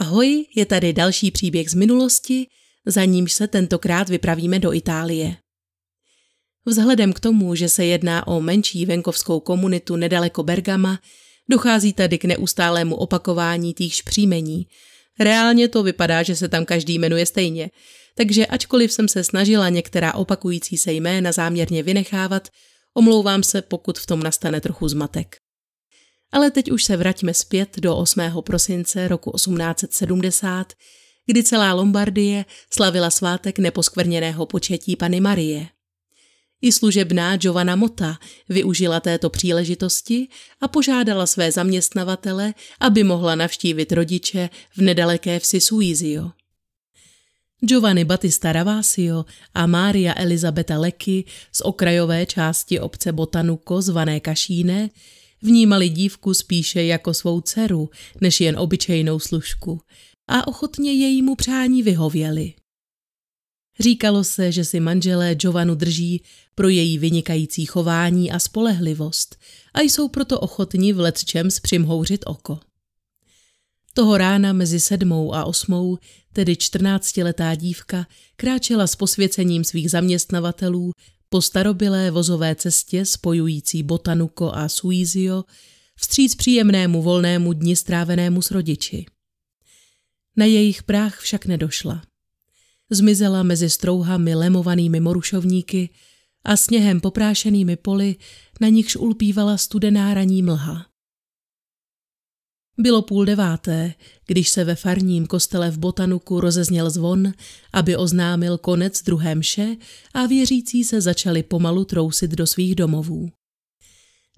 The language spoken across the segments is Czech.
Ahoj, je tady další příběh z minulosti, za nímž se tentokrát vypravíme do Itálie. Vzhledem k tomu, že se jedná o menší venkovskou komunitu nedaleko Bergama, Dochází tady k neustálému opakování týchž příjmení. Reálně to vypadá, že se tam každý jmenuje stejně, takže ačkoliv jsem se snažila některá opakující se jména záměrně vynechávat, omlouvám se, pokud v tom nastane trochu zmatek. Ale teď už se vraťme zpět do 8. prosince roku 1870, kdy celá Lombardie slavila svátek neposkvrněného početí Pany Marie. I služebná Giovanna Mota využila této příležitosti a požádala své zaměstnavatele, aby mohla navštívit rodiče v nedaleké vsi Suizio. Giovanni Battista Ravasio a Maria Elizabeta Lecky z okrajové části obce Botanuko zvané Kašíne vnímali dívku spíše jako svou dceru, než jen obyčejnou služku a ochotně jejímu přání vyhověli. Říkalo se, že si manželé Jovanu drží pro její vynikající chování a spolehlivost a jsou proto ochotni v letčem zpřimhouřit oko. Toho rána mezi sedmou a osmou, tedy čtrnáctiletá dívka, kráčela s posvěcením svých zaměstnavatelů po starobilé vozové cestě spojující Botanuko a Suizio vstříc příjemnému volnému dni strávenému s rodiči. Na jejich práh však nedošla zmizela mezi strouhami lemovanými morušovníky a sněhem poprášenými poli, na nichž ulpívala studená raní mlha. Bylo půl deváté, když se ve farním kostele v Botanuku rozezněl zvon, aby oznámil konec druhé mše a věřící se začali pomalu trousit do svých domovů.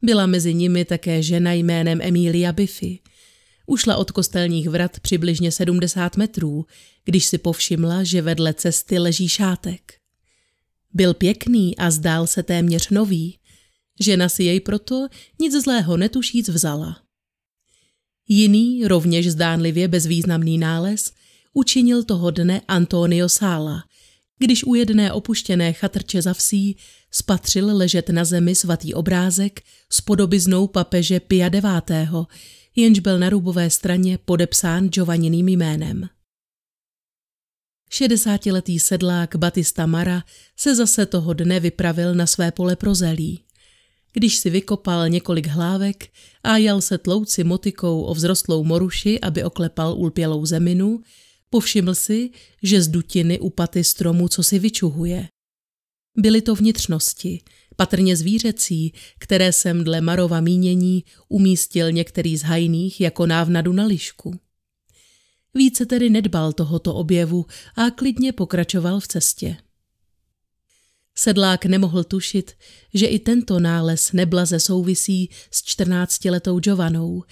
Byla mezi nimi také žena jménem Emília Biffy – Ušla od kostelních vrat přibližně 70 metrů, když si povšimla, že vedle cesty leží šátek. Byl pěkný a zdál se téměř nový. Žena si jej proto nic zlého netušíc vzala. Jiný, rovněž zdánlivě bezvýznamný nález, učinil toho dne Antonio Sála, když u jedné opuštěné chatrče za vsí spatřil ležet na zemi svatý obrázek s podobiznou papeže Pia IX., jenž byl na rubové straně podepsán Giovanniným jménem. 60-letý sedlák Batista Mara se zase toho dne vypravil na své pole pro zelí. Když si vykopal několik hlávek a jel se tlouci motikou o vzrostlou moruši, aby oklepal ulpělou zeminu, povšiml si, že z dutiny u paty stromu co si vyčuhuje. Byly to vnitřnosti, patrně zvířecí, které jsem dle Marova mínění umístil některý z hajných jako návnadu na lišku. Více tedy nedbal tohoto objevu a klidně pokračoval v cestě. Sedlák nemohl tušit, že i tento nález neblaze souvisí s čtrnáctiletou Jovanou,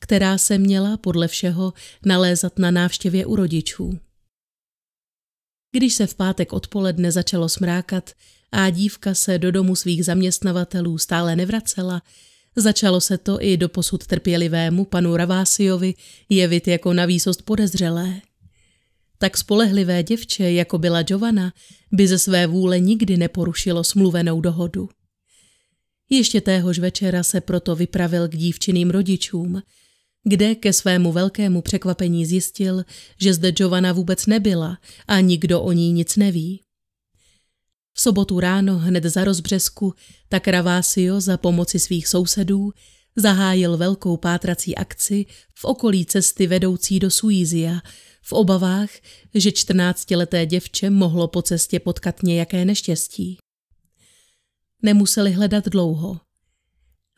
která se měla podle všeho nalézat na návštěvě u rodičů. Když se v pátek odpoledne začalo smrákat a dívka se do domu svých zaměstnavatelů stále nevracela, začalo se to i do posud trpělivému panu Ravásiovi jevit jako na výsost podezřelé. Tak spolehlivé děvče, jako byla Giovanna, by ze své vůle nikdy neporušilo smluvenou dohodu. Ještě téhož večera se proto vypravil k dívčiným rodičům – kde ke svému velkému překvapení zjistil, že zde Giovanna vůbec nebyla a nikdo o ní nic neví. V sobotu ráno hned za rozbřesku tak Ravásio za pomoci svých sousedů zahájil velkou pátrací akci v okolí cesty vedoucí do Suízia v obavách, že čtrnáctileté děvče mohlo po cestě potkat nějaké neštěstí. Nemuseli hledat dlouho.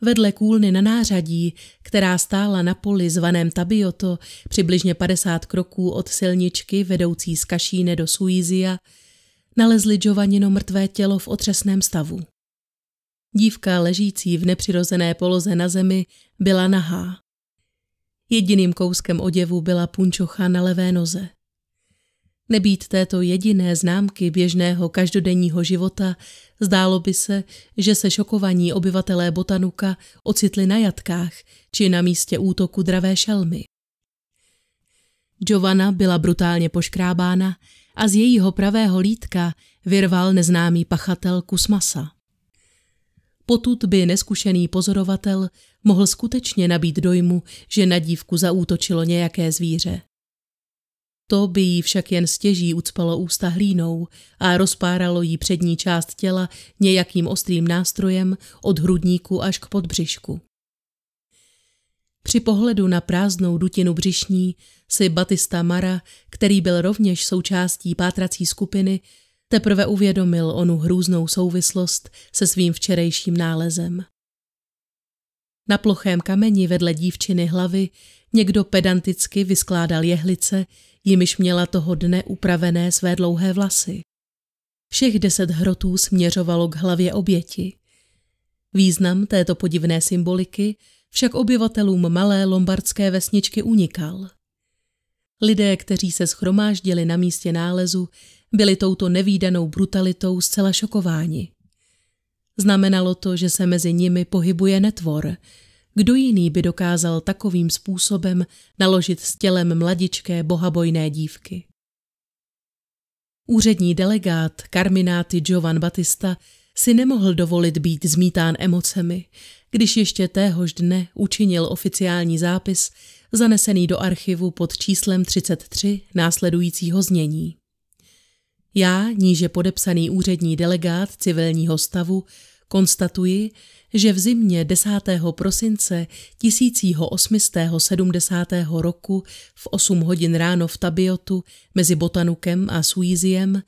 Vedle kůlny na nářadí, která stála na poli zvaném Tabioto, přibližně 50 kroků od silničky vedoucí z Kašíne do Suizia, nalezli Giovannino mrtvé tělo v otřesném stavu. Dívka ležící v nepřirozené poloze na zemi byla nahá. Jediným kouskem oděvu byla punčocha na levé noze. Nebýt této jediné známky běžného každodenního života Zdálo by se, že se šokovaní obyvatelé Botanuka ocitli na jatkách či na místě útoku dravé šelmy. Giovanna byla brutálně poškrábána a z jejího pravého lítka vyrval neznámý pachatel kus masa. Potud by neskušený pozorovatel mohl skutečně nabít dojmu, že na dívku zaútočilo nějaké zvíře. To by jí však jen stěží ucpalo ústa hlínou a rozpáralo jí přední část těla nějakým ostrým nástrojem od hrudníku až k podbřišku. Při pohledu na prázdnou dutinu břišní si Batista Mara, který byl rovněž součástí pátrací skupiny, teprve uvědomil onu hrůznou souvislost se svým včerejším nálezem. Na plochém kameni vedle dívčiny hlavy někdo pedanticky vyskládal jehlice, jimiž měla toho dne upravené své dlouhé vlasy. Všech deset hrotů směřovalo k hlavě oběti. Význam této podivné symboliky však obyvatelům malé lombardské vesničky unikal. Lidé, kteří se schromáždili na místě nálezu, byli touto nevýdanou brutalitou zcela šokováni. Znamenalo to, že se mezi nimi pohybuje netvor – kdo jiný by dokázal takovým způsobem naložit s tělem mladičké bohabojné dívky? Úřední delegát karmináty Giovan Batista si nemohl dovolit být zmítán emocemi, když ještě téhož dne učinil oficiální zápis zanesený do archivu pod číslem 33 následujícího znění. Já, níže podepsaný úřední delegát civilního stavu, konstatuji, že v zimě 10. prosince 1870. roku v 8 hodin ráno v Tabiotu mezi Botanukem a Suiziem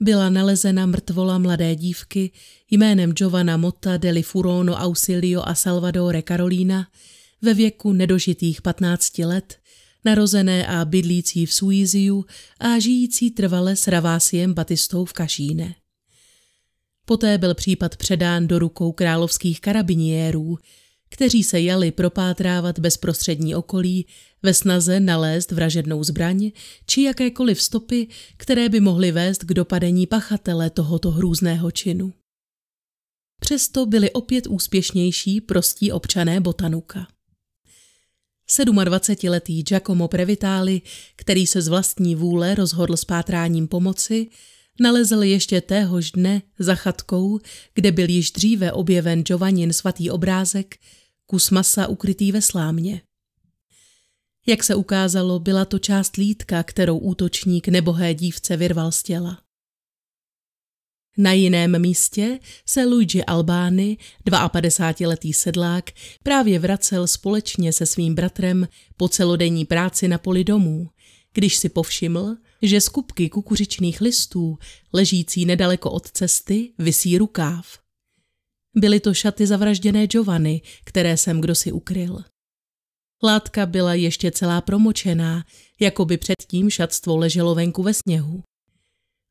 byla nalezena mrtvola mladé dívky jménem Giovanna Motta deli Furono Ausilio a Salvadore Carolina ve věku nedožitých 15 let, narozené a bydlící v Suiziu a žijící trvale s Ravásiem Batistou v Kašíne. Poté byl případ předán do rukou královských karabiniérů, kteří se jali propátrávat bezprostřední okolí ve snaze nalézt vražednou zbraň či jakékoliv stopy, které by mohly vést k dopadení pachatele tohoto hrůzného činu. Přesto byli opět úspěšnější prostí občané Botanuka. 27-letý Giacomo Previtali, který se z vlastní vůle rozhodl s pátráním pomoci, nalezl ještě téhož dne za chatkou, kde byl již dříve objeven Giovannin svatý obrázek, kus masa ukrytý ve slámě. Jak se ukázalo, byla to část lítka, kterou útočník nebohé dívce vyrval z těla. Na jiném místě se Luigi Albány, 52-letý sedlák, právě vracel společně se svým bratrem po celodenní práci na poli domů, když si povšiml, že z kupky kukuřičných listů, ležící nedaleko od cesty, visí rukáv. Byly to šaty zavražděné Giovanny, které jsem kdo si ukryl. Látka byla ještě celá promočená, jako by předtím šatstvo leželo venku ve sněhu.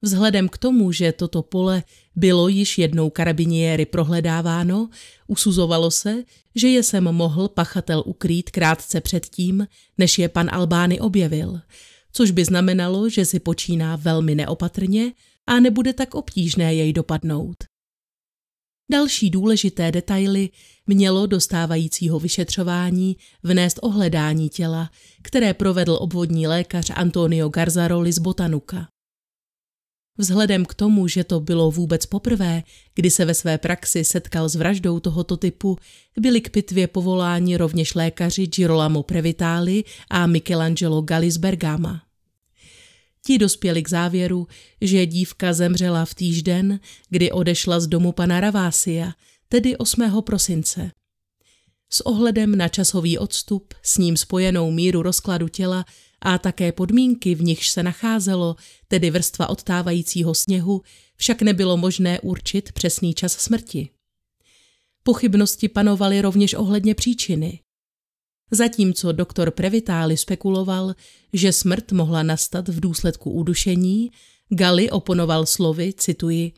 Vzhledem k tomu, že toto pole bylo již jednou karabiniéry prohledáváno, usuzovalo se, že je sem mohl pachatel ukrýt krátce předtím, než je pan Albány objevil což by znamenalo, že si počíná velmi neopatrně a nebude tak obtížné jej dopadnout. Další důležité detaily mělo dostávajícího vyšetřování vnést ohledání těla, které provedl obvodní lékař Antonio Garzaroli z Botanuka. Vzhledem k tomu, že to bylo vůbec poprvé, kdy se ve své praxi setkal s vraždou tohoto typu, byli k pitvě povoláni rovněž lékaři Girolamo Previtali a Michelangelo Galisbergama. Ti dospěli k závěru, že dívka zemřela v týžden, kdy odešla z domu pana Ravásia, tedy 8. prosince. S ohledem na časový odstup, s ním spojenou míru rozkladu těla, a také podmínky, v nichž se nacházelo, tedy vrstva odtávajícího sněhu, však nebylo možné určit přesný čas smrti. Pochybnosti panovaly rovněž ohledně příčiny. Zatímco doktor Previtáli spekuloval, že smrt mohla nastat v důsledku udušení, Gali oponoval slovy, cituji,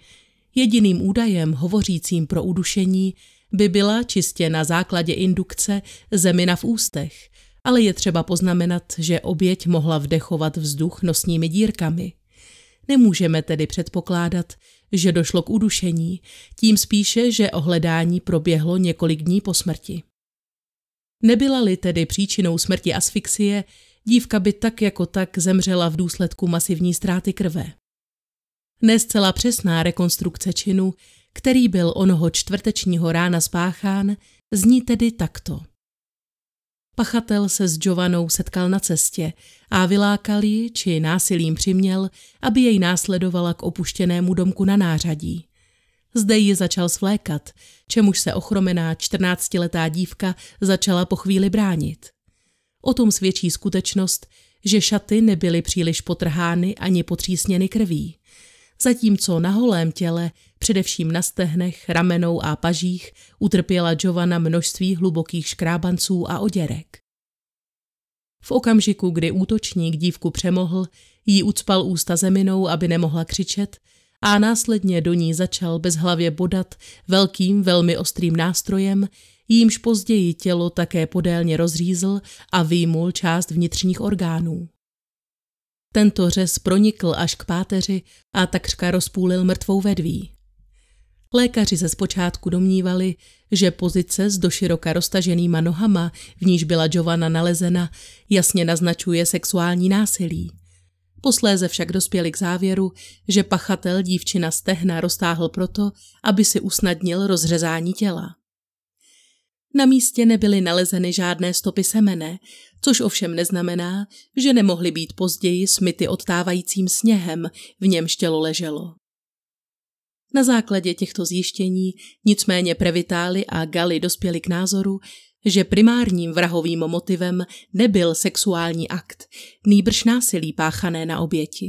jediným údajem hovořícím pro udušení by byla čistě na základě indukce zemina v ústech – ale je třeba poznamenat, že oběť mohla vdechovat vzduch nosními dírkami. Nemůžeme tedy předpokládat, že došlo k udušení, tím spíše, že ohledání proběhlo několik dní po smrti. Nebyla-li tedy příčinou smrti asfixie, dívka by tak jako tak zemřela v důsledku masivní ztráty krve. Nescela přesná rekonstrukce činu, který byl onoho čtvrtečního rána spáchán, zní tedy takto. Pachatel se s Jovanou setkal na cestě a vylákal ji či násilím přiměl, aby jej následovala k opuštěnému domku na nářadí. Zde ji začal svlékat, čemuž se ochromená čtrnáctiletá dívka začala po chvíli bránit. O tom svědčí skutečnost, že šaty nebyly příliš potrhány ani potřísněny krví zatímco na holém těle, především na stehnech, ramenou a pažích, utrpěla Giovanna množství hlubokých škrábanců a oděrek. V okamžiku, kdy útočník dívku přemohl, jí ucpal ústa zeminou, aby nemohla křičet, a následně do ní začal bezhlavě bodat velkým, velmi ostrým nástrojem, jímž později tělo také podélně rozřízl a výmul část vnitřních orgánů. Tento řez pronikl až k páteři a takřka rozpůlil mrtvou vedví. Lékaři se zpočátku domnívali, že pozice s doširoka roztaženýma nohama, v níž byla Giovanna nalezena, jasně naznačuje sexuální násilí. Posléze však dospěli k závěru, že pachatel dívčina stehna roztáhl proto, aby si usnadnil rozřezání těla. Na místě nebyly nalezeny žádné stopy semene, což ovšem neznamená, že nemohly být později smyty odtávajícím sněhem, v němž tělo leželo. Na základě těchto zjištění nicméně Previtály a Gali dospěli k názoru, že primárním vrahovým motivem nebyl sexuální akt, nýbrž násilí páchané na oběti.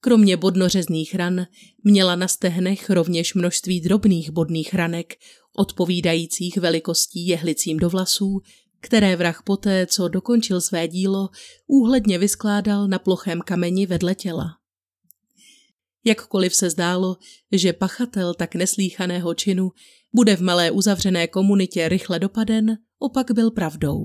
Kromě bodnořezných ran měla na stehnech rovněž množství drobných bodných ranek, odpovídajících velikostí jehlicím do vlasů, které vrah poté, co dokončil své dílo, úhledně vyskládal na plochém kameni vedle těla. Jakkoliv se zdálo, že pachatel tak neslíchaného činu bude v malé uzavřené komunitě rychle dopaden, opak byl pravdou.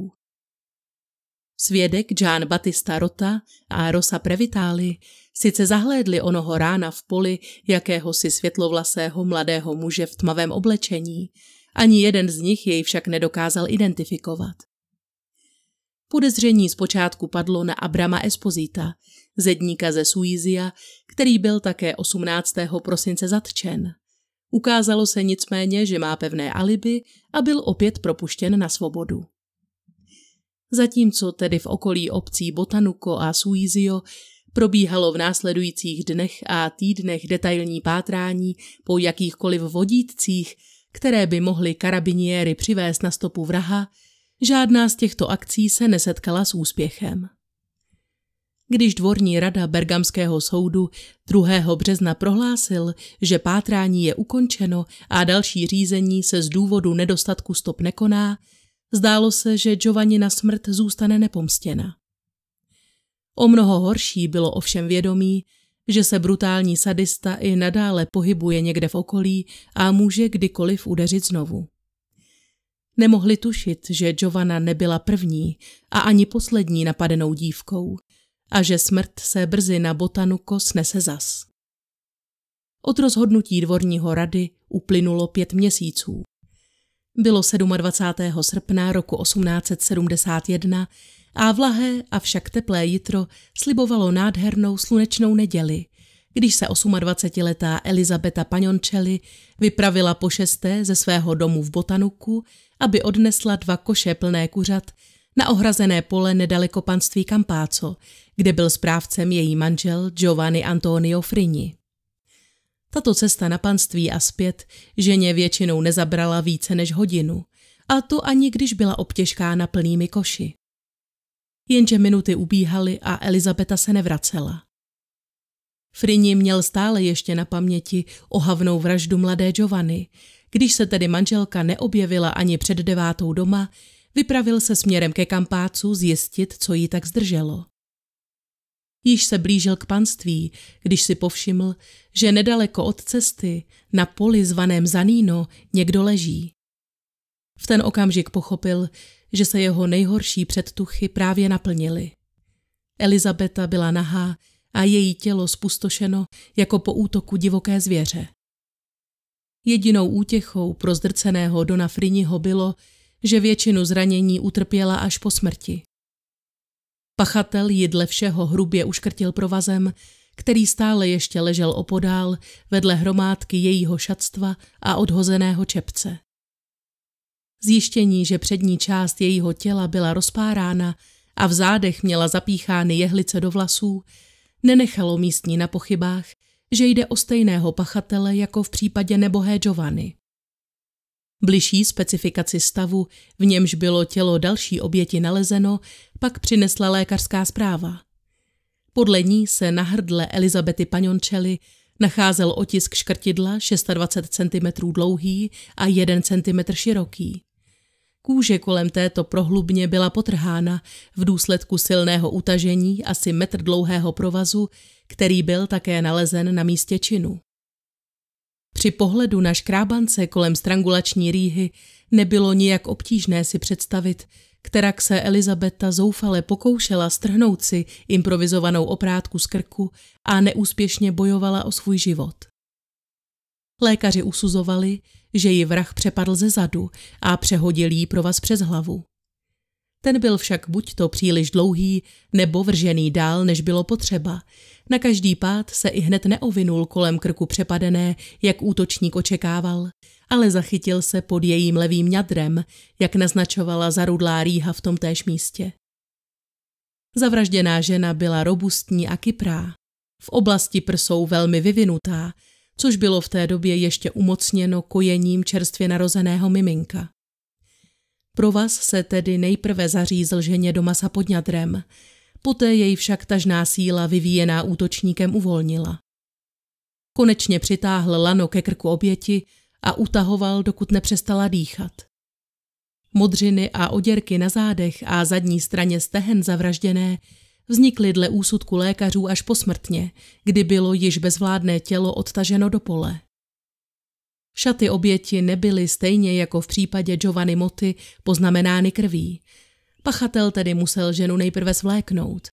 Svědek John Batista Rota a Rosa Previtali sice zahlédli onoho rána v poli jakéhosi světlovlasého mladého muže v tmavém oblečení, ani jeden z nich jej však nedokázal identifikovat. Podezření zpočátku padlo na Abrama Esposita, zedníka ze Suizia, který byl také 18. prosince zatčen. Ukázalo se nicméně, že má pevné alibi a byl opět propuštěn na svobodu. Zatímco tedy v okolí obcí Botanuko a Suizio probíhalo v následujících dnech a týdnech detailní pátrání po jakýchkoliv vodítcích, které by mohly karabiniéry přivést na stopu vraha, Žádná z těchto akcí se nesetkala s úspěchem. Když dvorní rada Bergamského soudu 2. března prohlásil, že pátrání je ukončeno a další řízení se z důvodu nedostatku stop nekoná, zdálo se, že Giovanni na smrt zůstane nepomstěna. O mnoho horší bylo ovšem vědomí, že se brutální sadista i nadále pohybuje někde v okolí a může kdykoliv udeřit znovu. Nemohli tušit, že Giovanna nebyla první a ani poslední napadenou dívkou a že smrt se brzy na kos snese zas. Od rozhodnutí dvorního rady uplynulo pět měsíců. Bylo 27. srpna roku 1871 a vlahé, však teplé jitro slibovalo nádhernou slunečnou neděli, když se 28-letá Elizabeta Panoncelli vypravila po šesté ze svého domu v Botanuku aby odnesla dva koše plné kuřat na ohrazené pole nedaleko panství Kampáco, kde byl správcem její manžel Giovanni Antonio Frini. Tato cesta na panství a zpět ženě většinou nezabrala více než hodinu, a to ani když byla obtěžkána plnými koši. Jenže minuty ubíhaly a Elizabeta se nevracela. Frini měl stále ještě na paměti ohavnou vraždu mladé Giovanni. Když se tedy manželka neobjevila ani před devátou doma, vypravil se směrem ke kampácu zjistit, co jí tak zdrželo. Již se blížil k panství, když si povšiml, že nedaleko od cesty, na poli zvaném Zaníno, někdo leží. V ten okamžik pochopil, že se jeho nejhorší předtuchy právě naplnily. Elizabeta byla nahá a její tělo spustošeno jako po útoku divoké zvěře. Jedinou útěchou pro zdrceného Dona Friniho bylo, že většinu zranění utrpěla až po smrti. Pachatel ji dle všeho hrubě uškrtil provazem, který stále ještě ležel opodál vedle hromádky jejího šatstva a odhozeného čepce. Zjištění, že přední část jejího těla byla rozpárána a v zádech měla zapíchány jehlice do vlasů, nenechalo místní na pochybách, že jde o stejného pachatele jako v případě nebohé Giovanny. Bližší specifikaci stavu, v němž bylo tělo další oběti nalezeno, pak přinesla lékařská zpráva. Podle ní se na hrdle Elizabety Paňončely nacházel otisk škrtidla 26 cm dlouhý a 1 cm široký. Kůže kolem této prohlubně byla potrhána v důsledku silného utažení asi metr dlouhého provazu, který byl také nalezen na místě činu. Při pohledu na škrábance kolem strangulační rýhy nebylo nijak obtížné si představit, která se Elizabeta zoufale pokoušela strhnout si improvizovanou oprátku z krku a neúspěšně bojovala o svůj život. Lékaři usuzovali, že ji vrah přepadl ze zadu a přehodil jí vás přes hlavu. Ten byl však buď to příliš dlouhý, nebo vržený dál, než bylo potřeba. Na každý pád se i hned neovinul kolem krku přepadené, jak útočník očekával, ale zachytil se pod jejím levým ňadrem, jak naznačovala zarudlá rýha v tomtéž místě. Zavražděná žena byla robustní a kyprá. V oblasti prsou velmi vyvinutá což bylo v té době ještě umocněno kojením čerstvě narozeného miminka. Provaz se tedy nejprve zařízl ženě do masa pod ňadrem, poté jej však tažná síla vyvíjená útočníkem uvolnila. Konečně přitáhl lano ke krku oběti a utahoval, dokud nepřestala dýchat. Modřiny a oděrky na zádech a zadní straně stehen zavražděné vznikly dle úsudku lékařů až posmrtně, kdy bylo již bezvládné tělo odtaženo do pole. Šaty oběti nebyly stejně jako v případě Giovanni Moty poznamenány krví. Pachatel tedy musel ženu nejprve svléknout.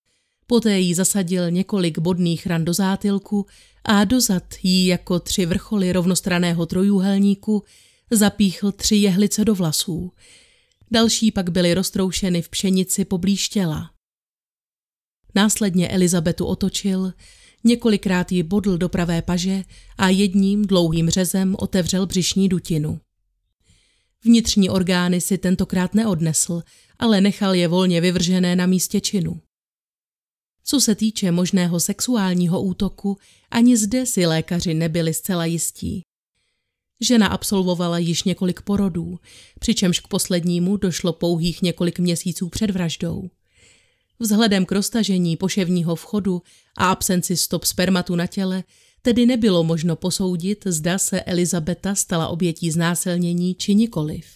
Poté jí zasadil několik bodných ran do zátilku a dozad jí jako tři vrcholy rovnostraného trojúhelníku zapíchl tři jehlice do vlasů. Další pak byly roztroušeny v pšenici poblíž těla. Následně Elizabetu otočil, několikrát ji bodl do pravé paže a jedním dlouhým řezem otevřel břišní dutinu. Vnitřní orgány si tentokrát neodnesl, ale nechal je volně vyvržené na místě činu. Co se týče možného sexuálního útoku, ani zde si lékaři nebyli zcela jistí. Žena absolvovala již několik porodů, přičemž k poslednímu došlo pouhých několik měsíců před vraždou – Vzhledem k roztažení poševního vchodu a absenci stop spermatu na těle tedy nebylo možno posoudit, zda se Elizabeta stala obětí znásilnění či nikoliv.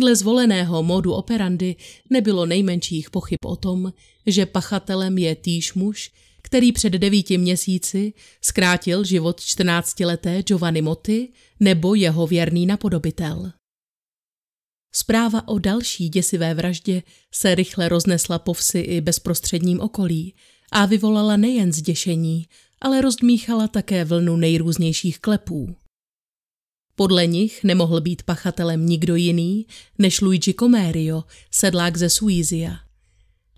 Dle zvoleného modu operandy nebylo nejmenších pochyb o tom, že pachatelem je týž muž, který před devíti měsíci zkrátil život čtrnáctileté Giovanni Moty nebo jeho věrný napodobitel. Zpráva o další děsivé vraždě se rychle roznesla po vsi i bezprostředním okolí a vyvolala nejen zděšení, ale rozdmíchala také vlnu nejrůznějších klepů. Podle nich nemohl být pachatelem nikdo jiný než Luigi Comerio, sedlák ze Suizia.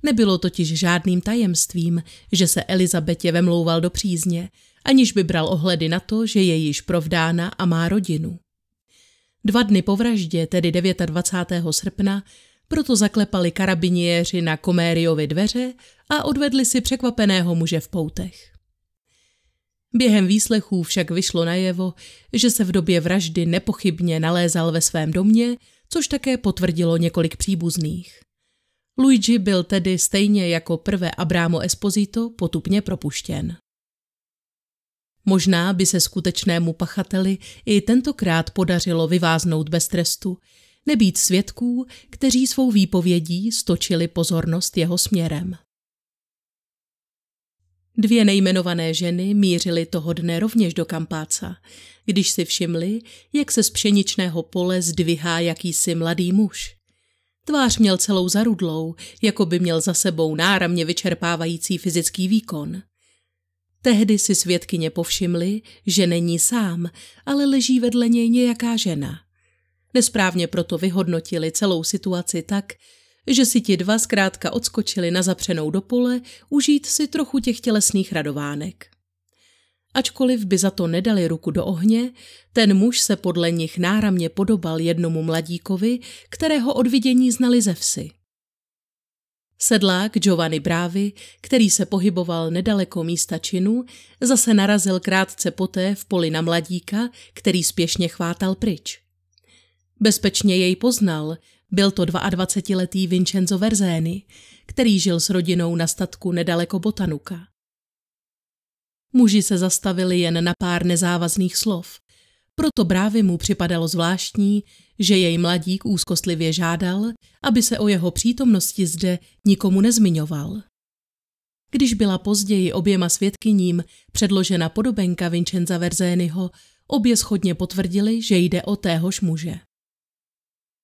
Nebylo totiž žádným tajemstvím, že se Elizabetě vemlouval do přízně, aniž by bral ohledy na to, že je již provdána a má rodinu. Dva dny po vraždě, tedy 29. srpna, proto zaklepali karabiniéři na Komériovi dveře a odvedli si překvapeného muže v poutech. Během výslechů však vyšlo najevo, že se v době vraždy nepochybně nalézal ve svém domě, což také potvrdilo několik příbuzných. Luigi byl tedy stejně jako prvé Abramo Esposito potupně propuštěn. Možná by se skutečnému pachateli i tentokrát podařilo vyváznout bez trestu, nebýt svědků, kteří svou výpovědí stočili pozornost jeho směrem. Dvě nejmenované ženy mířily toho dne rovněž do kampáca, když si všimli, jak se z pšeničného pole zdvihá jakýsi mladý muž. Tvář měl celou zarudlou, jako by měl za sebou náramně vyčerpávající fyzický výkon. Tehdy si svědkyně povšimly, že není sám, ale leží vedle něj nějaká žena. Nesprávně proto vyhodnotili celou situaci tak, že si ti dva zkrátka odskočili na zapřenou do pole užít si trochu těch tělesných radovánek. Ačkoliv by za to nedali ruku do ohně, ten muž se podle nich náramně podobal jednomu mladíkovi, kterého od vidění znali ze vsi. Sedlák Giovanni Brávy, který se pohyboval nedaleko místa činu, zase narazil krátce poté v poli na mladíka, který spěšně chvátal pryč. Bezpečně jej poznal, byl to 22-letý Vincenzo Verzény, který žil s rodinou na statku nedaleko Botanuka. Muži se zastavili jen na pár nezávazných slov, proto brávy mu připadalo zvláštní, že jej mladík úzkostlivě žádal, aby se o jeho přítomnosti zde nikomu nezmiňoval. Když byla později oběma svědkyním předložena podobenka Vincenza Verzényho, obě schodně potvrdili, že jde o téhož muže.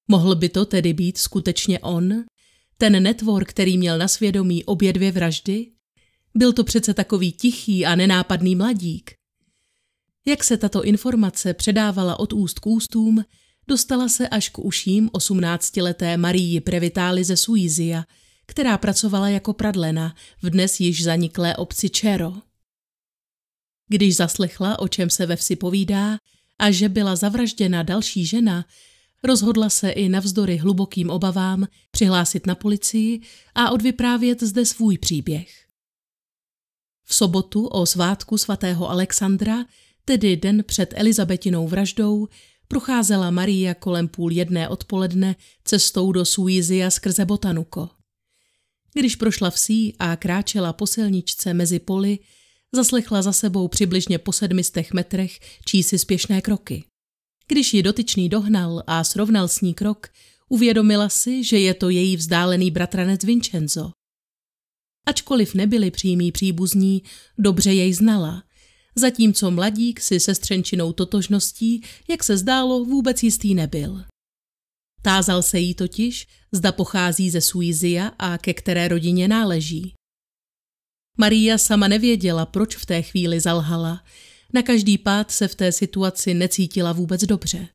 Mohl by to tedy být skutečně on, ten netvor, který měl na svědomí obě dvě vraždy? Byl to přece takový tichý a nenápadný mladík. Jak se tato informace předávala od úst k ústům, dostala se až k uším 18-leté Marii Previtály ze Suizia, která pracovala jako pradlena v dnes již zaniklé obci Čero. Když zaslechla, o čem se ve vsi povídá, a že byla zavražděna další žena, rozhodla se i navzdory hlubokým obavám přihlásit na policii a odvyprávět zde svůj příběh. V sobotu o svátku svatého Alexandra, tedy den před Elizabetinou vraždou, procházela Maria kolem půl jedné odpoledne cestou do a skrze Botanuko. Když prošla vsí a kráčela po silničce mezi poli, zaslechla za sebou přibližně po sedmistech metrech čísi spěšné kroky. Když ji dotyčný dohnal a srovnal s ní krok, uvědomila si, že je to její vzdálený bratranec Vincenzo. Ačkoliv nebyli přímí příbuzní, dobře jej znala zatímco mladík si se střenčinou totožností, jak se zdálo, vůbec jistý nebyl. Tázal se jí totiž, zda pochází ze Suizia a ke které rodině náleží. Maria sama nevěděla, proč v té chvíli zalhala. Na každý pád se v té situaci necítila vůbec dobře.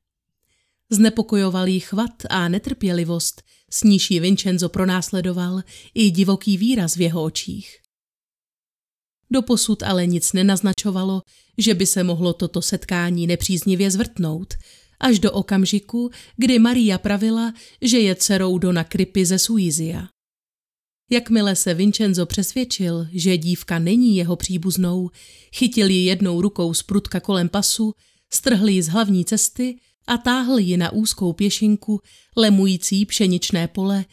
Znepokojoval jí chvat a netrpělivost, s níž ji Vincenzo pronásledoval, i divoký výraz v jeho očích. Doposud ale nic nenaznačovalo, že by se mohlo toto setkání nepříznivě zvrtnout, až do okamžiku, kdy Maria pravila, že je dcerou Dona Krypy ze Suizia. Jakmile se Vincenzo přesvědčil, že dívka není jeho příbuznou, chytil ji jednou rukou z prutka kolem pasu, strhl ji z hlavní cesty a táhl ji na úzkou pěšinku, lemující pšeničné pole,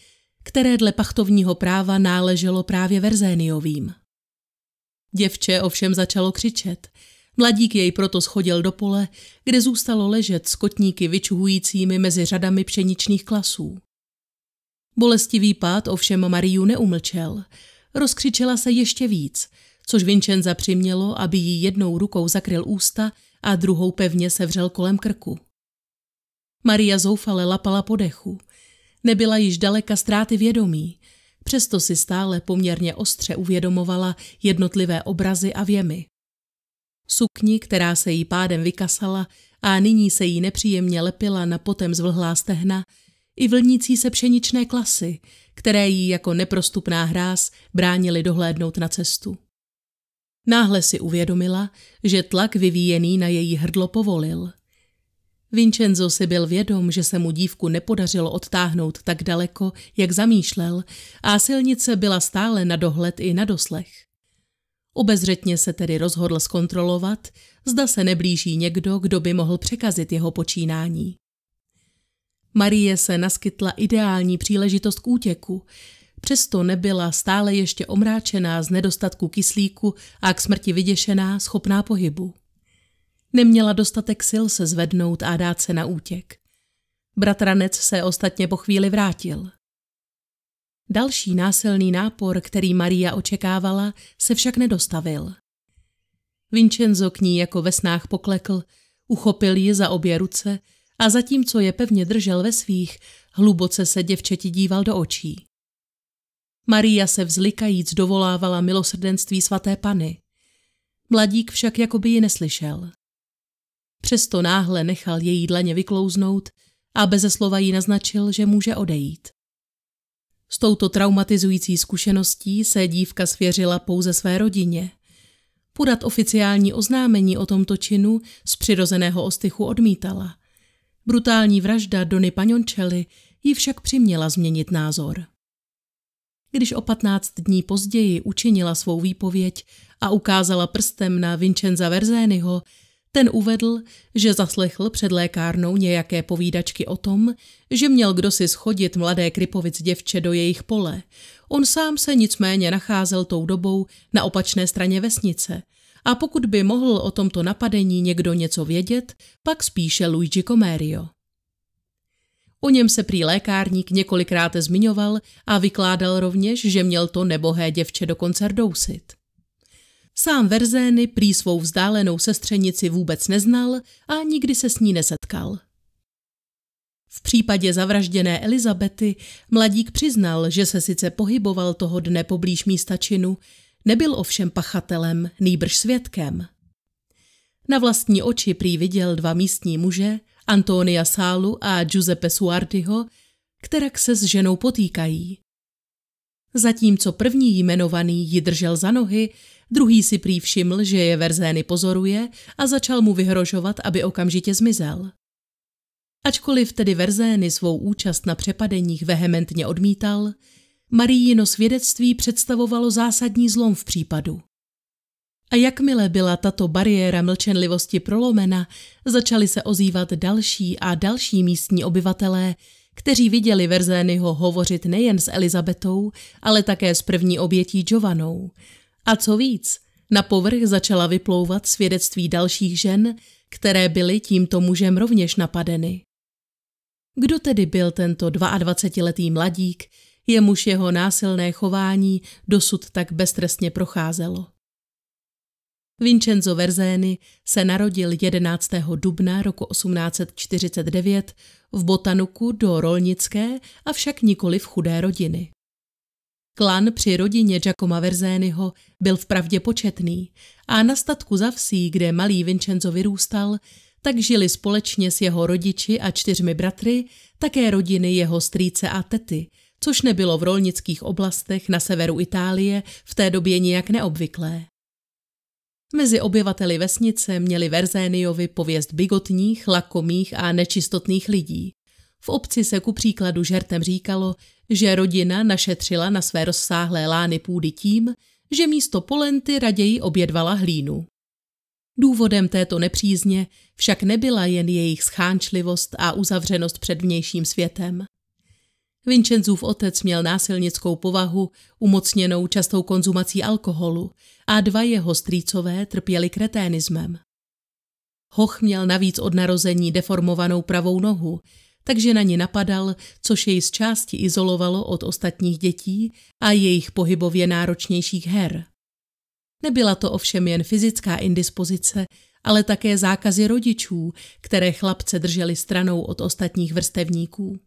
které dle pachtovního práva náleželo právě Verzéniovým. Děvče ovšem začalo křičet. Mladík jej proto schodil do pole, kde zůstalo ležet s kotníky vyčuhujícími mezi řadami pšeničných klasů. Bolestivý pád ovšem Mariu neumlčel. Rozkřičela se ještě víc, což Vincenza přimělo, aby jí jednou rukou zakryl ústa a druhou pevně sevřel kolem krku. Maria zoufale lapala po dechu. Nebyla již daleka ztráty vědomí. Přesto si stále poměrně ostře uvědomovala jednotlivé obrazy a věmy. Sukni, která se jí pádem vykasala a nyní se jí nepříjemně lepila na potem zvlhlá stehna, i vlnící se pšeničné klasy, které jí jako neprostupná hráz bránili dohlédnout na cestu. Náhle si uvědomila, že tlak vyvíjený na její hrdlo povolil – Vincenzo si byl vědom, že se mu dívku nepodařilo odtáhnout tak daleko, jak zamýšlel, a silnice byla stále na dohled i na doslech. Obezřetně se tedy rozhodl zkontrolovat, zda se neblíží někdo, kdo by mohl překazit jeho počínání. Marie se naskytla ideální příležitost k útěku, přesto nebyla stále ještě omráčená z nedostatku kyslíku a k smrti vyděšená, schopná pohybu. Neměla dostatek sil se zvednout a dát se na útěk. Bratranec se ostatně po chvíli vrátil. Další násilný nápor, který Maria očekávala, se však nedostavil. Vincenzo k ní jako ve snách poklekl, uchopil ji za obě ruce a zatímco je pevně držel ve svých, hluboce se děvčeti díval do očí. Maria se vzlikajíc dovolávala milosrdenství svaté pany. Mladík však jako by ji neslyšel. Přesto náhle nechal její dlaně vyklouznout a beze slova jí naznačil, že může odejít. S touto traumatizující zkušeností se dívka svěřila pouze své rodině. Podat oficiální oznámení o tomto činu z přirozeného ostychu odmítala. Brutální vražda Dony Paňončely ji však přiměla změnit názor. Když o 15 dní později učinila svou výpověď a ukázala prstem na Vincenza Verzényho, ten uvedl, že zaslechl před lékárnou nějaké povídačky o tom, že měl kdo si schodit mladé Krypovic děvče do jejich pole. On sám se nicméně nacházel tou dobou na opačné straně vesnice a pokud by mohl o tomto napadení někdo něco vědět, pak spíše Luigi Comerio. O něm se prý lékárník několikrát zmiňoval a vykládal rovněž, že měl to nebohé děvče dokonce rdousit. Sám Verzény prý svou vzdálenou sestřenici vůbec neznal a nikdy se s ní nesetkal. V případě zavražděné Elizabety mladík přiznal, že se sice pohyboval toho dne poblíž místa činu, nebyl ovšem pachatelem, nýbrž svědkem. Na vlastní oči prý viděl dva místní muže, Antonia Sálu a Giuseppe Suardiho, které se s ženou potýkají. Zatímco první jmenovaný ji držel za nohy, Druhý si prý všiml, že je Verzény pozoruje a začal mu vyhrožovat, aby okamžitě zmizel. Ačkoliv tedy Verzény svou účast na přepadeních vehementně odmítal, Marijino svědectví představovalo zásadní zlom v případu. A jakmile byla tato bariéra mlčenlivosti prolomena, začali se ozývat další a další místní obyvatelé, kteří viděli Verzényho hovořit nejen s Elizabetou, ale také s první obětí Jovanou. A co víc, na povrch začala vyplouvat svědectví dalších žen, které byly tímto mužem rovněž napadeny. Kdo tedy byl tento 22-letý mladík, jemuž jeho násilné chování dosud tak beztrestně procházelo? Vincenzo Verzény se narodil 11. dubna roku 1849 v Botanuku do rolnické, avšak nikoli v chudé rodiny. Klan při rodině Giacoma Verzényho byl vpravdě početný a na statku za vsí, kde malý Vincenzo vyrůstal, tak žili společně s jeho rodiči a čtyřmi bratry také rodiny jeho strýce a tety, což nebylo v rolnických oblastech na severu Itálie v té době nijak neobvyklé. Mezi obyvateli vesnice měli Verzéniovi pověst bigotních, lakomých a nečistotných lidí, v obci se ku příkladu žertem říkalo, že rodina našetřila na své rozsáhlé lány půdy tím, že místo polenty raději obědvala hlínu. Důvodem této nepřízně však nebyla jen jejich schánčlivost a uzavřenost před vnějším světem. Vincenzův otec měl násilnickou povahu, umocněnou častou konzumací alkoholu a dva jeho strýcové trpěli kreténismem. Hoch měl navíc od narození deformovanou pravou nohu, takže na ně napadal, což jej z části izolovalo od ostatních dětí a jejich pohybově náročnějších her. Nebyla to ovšem jen fyzická indispozice, ale také zákazy rodičů, které chlapce drželi stranou od ostatních vrstevníků.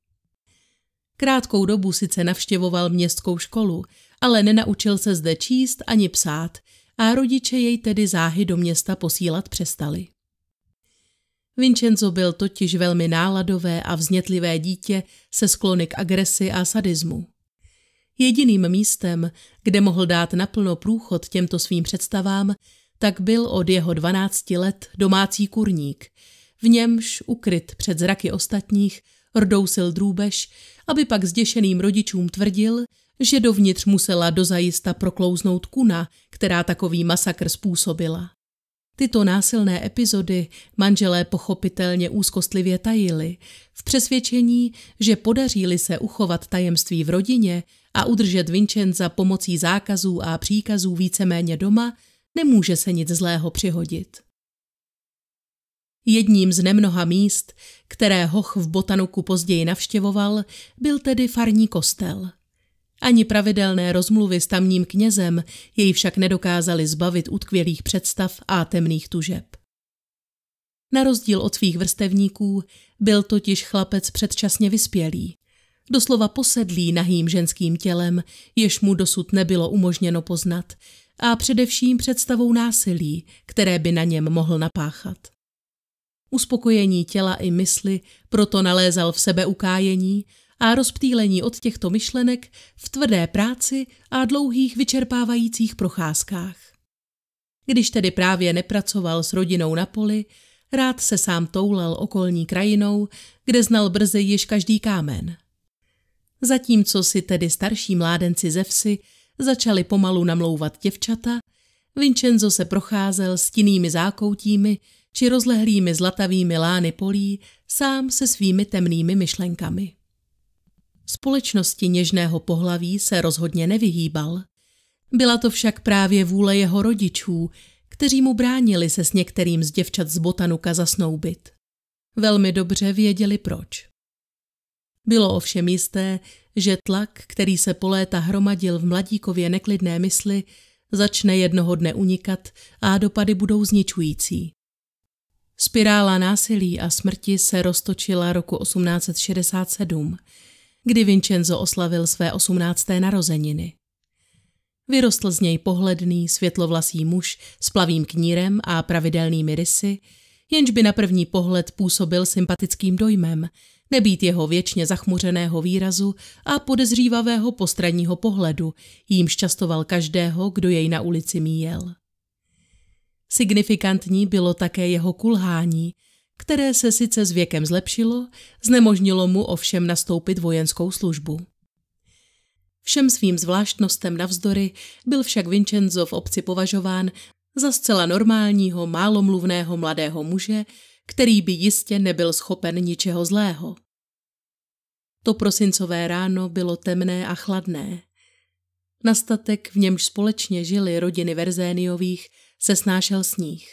Krátkou dobu sice navštěvoval městskou školu, ale nenaučil se zde číst ani psát a rodiče jej tedy záhy do města posílat přestali. Vincenzo byl totiž velmi náladové a vznětlivé dítě se sklony k agresi a sadismu. Jediným místem, kde mohl dát naplno průchod těmto svým představám, tak byl od jeho 12 let domácí kurník, v němž, ukryt před zraky ostatních, rdousil drůbež, aby pak zděšeným rodičům tvrdil, že dovnitř musela dozajista proklouznout kuna, která takový masakr způsobila. Tyto násilné epizody manželé pochopitelně úzkostlivě tajili, v přesvědčení, že podaří-li se uchovat tajemství v rodině a udržet Vincenza pomocí zákazů a příkazů víceméně doma, nemůže se nic zlého přihodit. Jedním z nemnoha míst, které Hoch v Botanuku později navštěvoval, byl tedy farní kostel – ani pravidelné rozmluvy s tamním knězem jej však nedokázali zbavit utkvělých představ a temných tužeb. Na rozdíl od svých vrstevníků byl totiž chlapec předčasně vyspělý. Doslova posedlý nahým ženským tělem, jež mu dosud nebylo umožněno poznat, a především představou násilí, které by na něm mohl napáchat. Uspokojení těla i mysli proto nalézal v sebe ukájení a rozptýlení od těchto myšlenek v tvrdé práci a dlouhých vyčerpávajících procházkách. Když tedy právě nepracoval s rodinou na poli, rád se sám toulal okolní krajinou, kde znal brzy již každý kámen. Zatímco si tedy starší mládenci ze vsi začali pomalu namlouvat děvčata, Vincenzo se procházel stinnými zákoutími či rozlehlými zlatavými lány polí sám se svými temnými myšlenkami. Společnosti něžného pohlaví se rozhodně nevyhýbal. Byla to však právě vůle jeho rodičů, kteří mu bránili se s některým z děvčat z Botanuka zasnoubit. Velmi dobře věděli proč. Bylo ovšem jisté, že tlak, který se po léta hromadil v mladíkově neklidné mysli, začne jednoho dne unikat a dopady budou zničující. Spirála násilí a smrti se roztočila roku 1867 kdy Vincenzo oslavil své osmnácté narozeniny. Vyrostl z něj pohledný, světlovlasý muž s plavým knírem a pravidelnými rysy, jenž by na první pohled působil sympatickým dojmem, nebýt jeho věčně zachmuřeného výrazu a podezřívavého postranního pohledu, jímž častoval každého, kdo jej na ulici míjel. Signifikantní bylo také jeho kulhání, které se sice s věkem zlepšilo, znemožnilo mu ovšem nastoupit vojenskou službu. Všem svým zvláštnostem navzdory byl však Vincenzo v obci považován za zcela normálního, málomluvného mladého muže, který by jistě nebyl schopen ničeho zlého. To prosincové ráno bylo temné a chladné. Na statek, v němž společně žili rodiny Verzéniových, se snášel sníh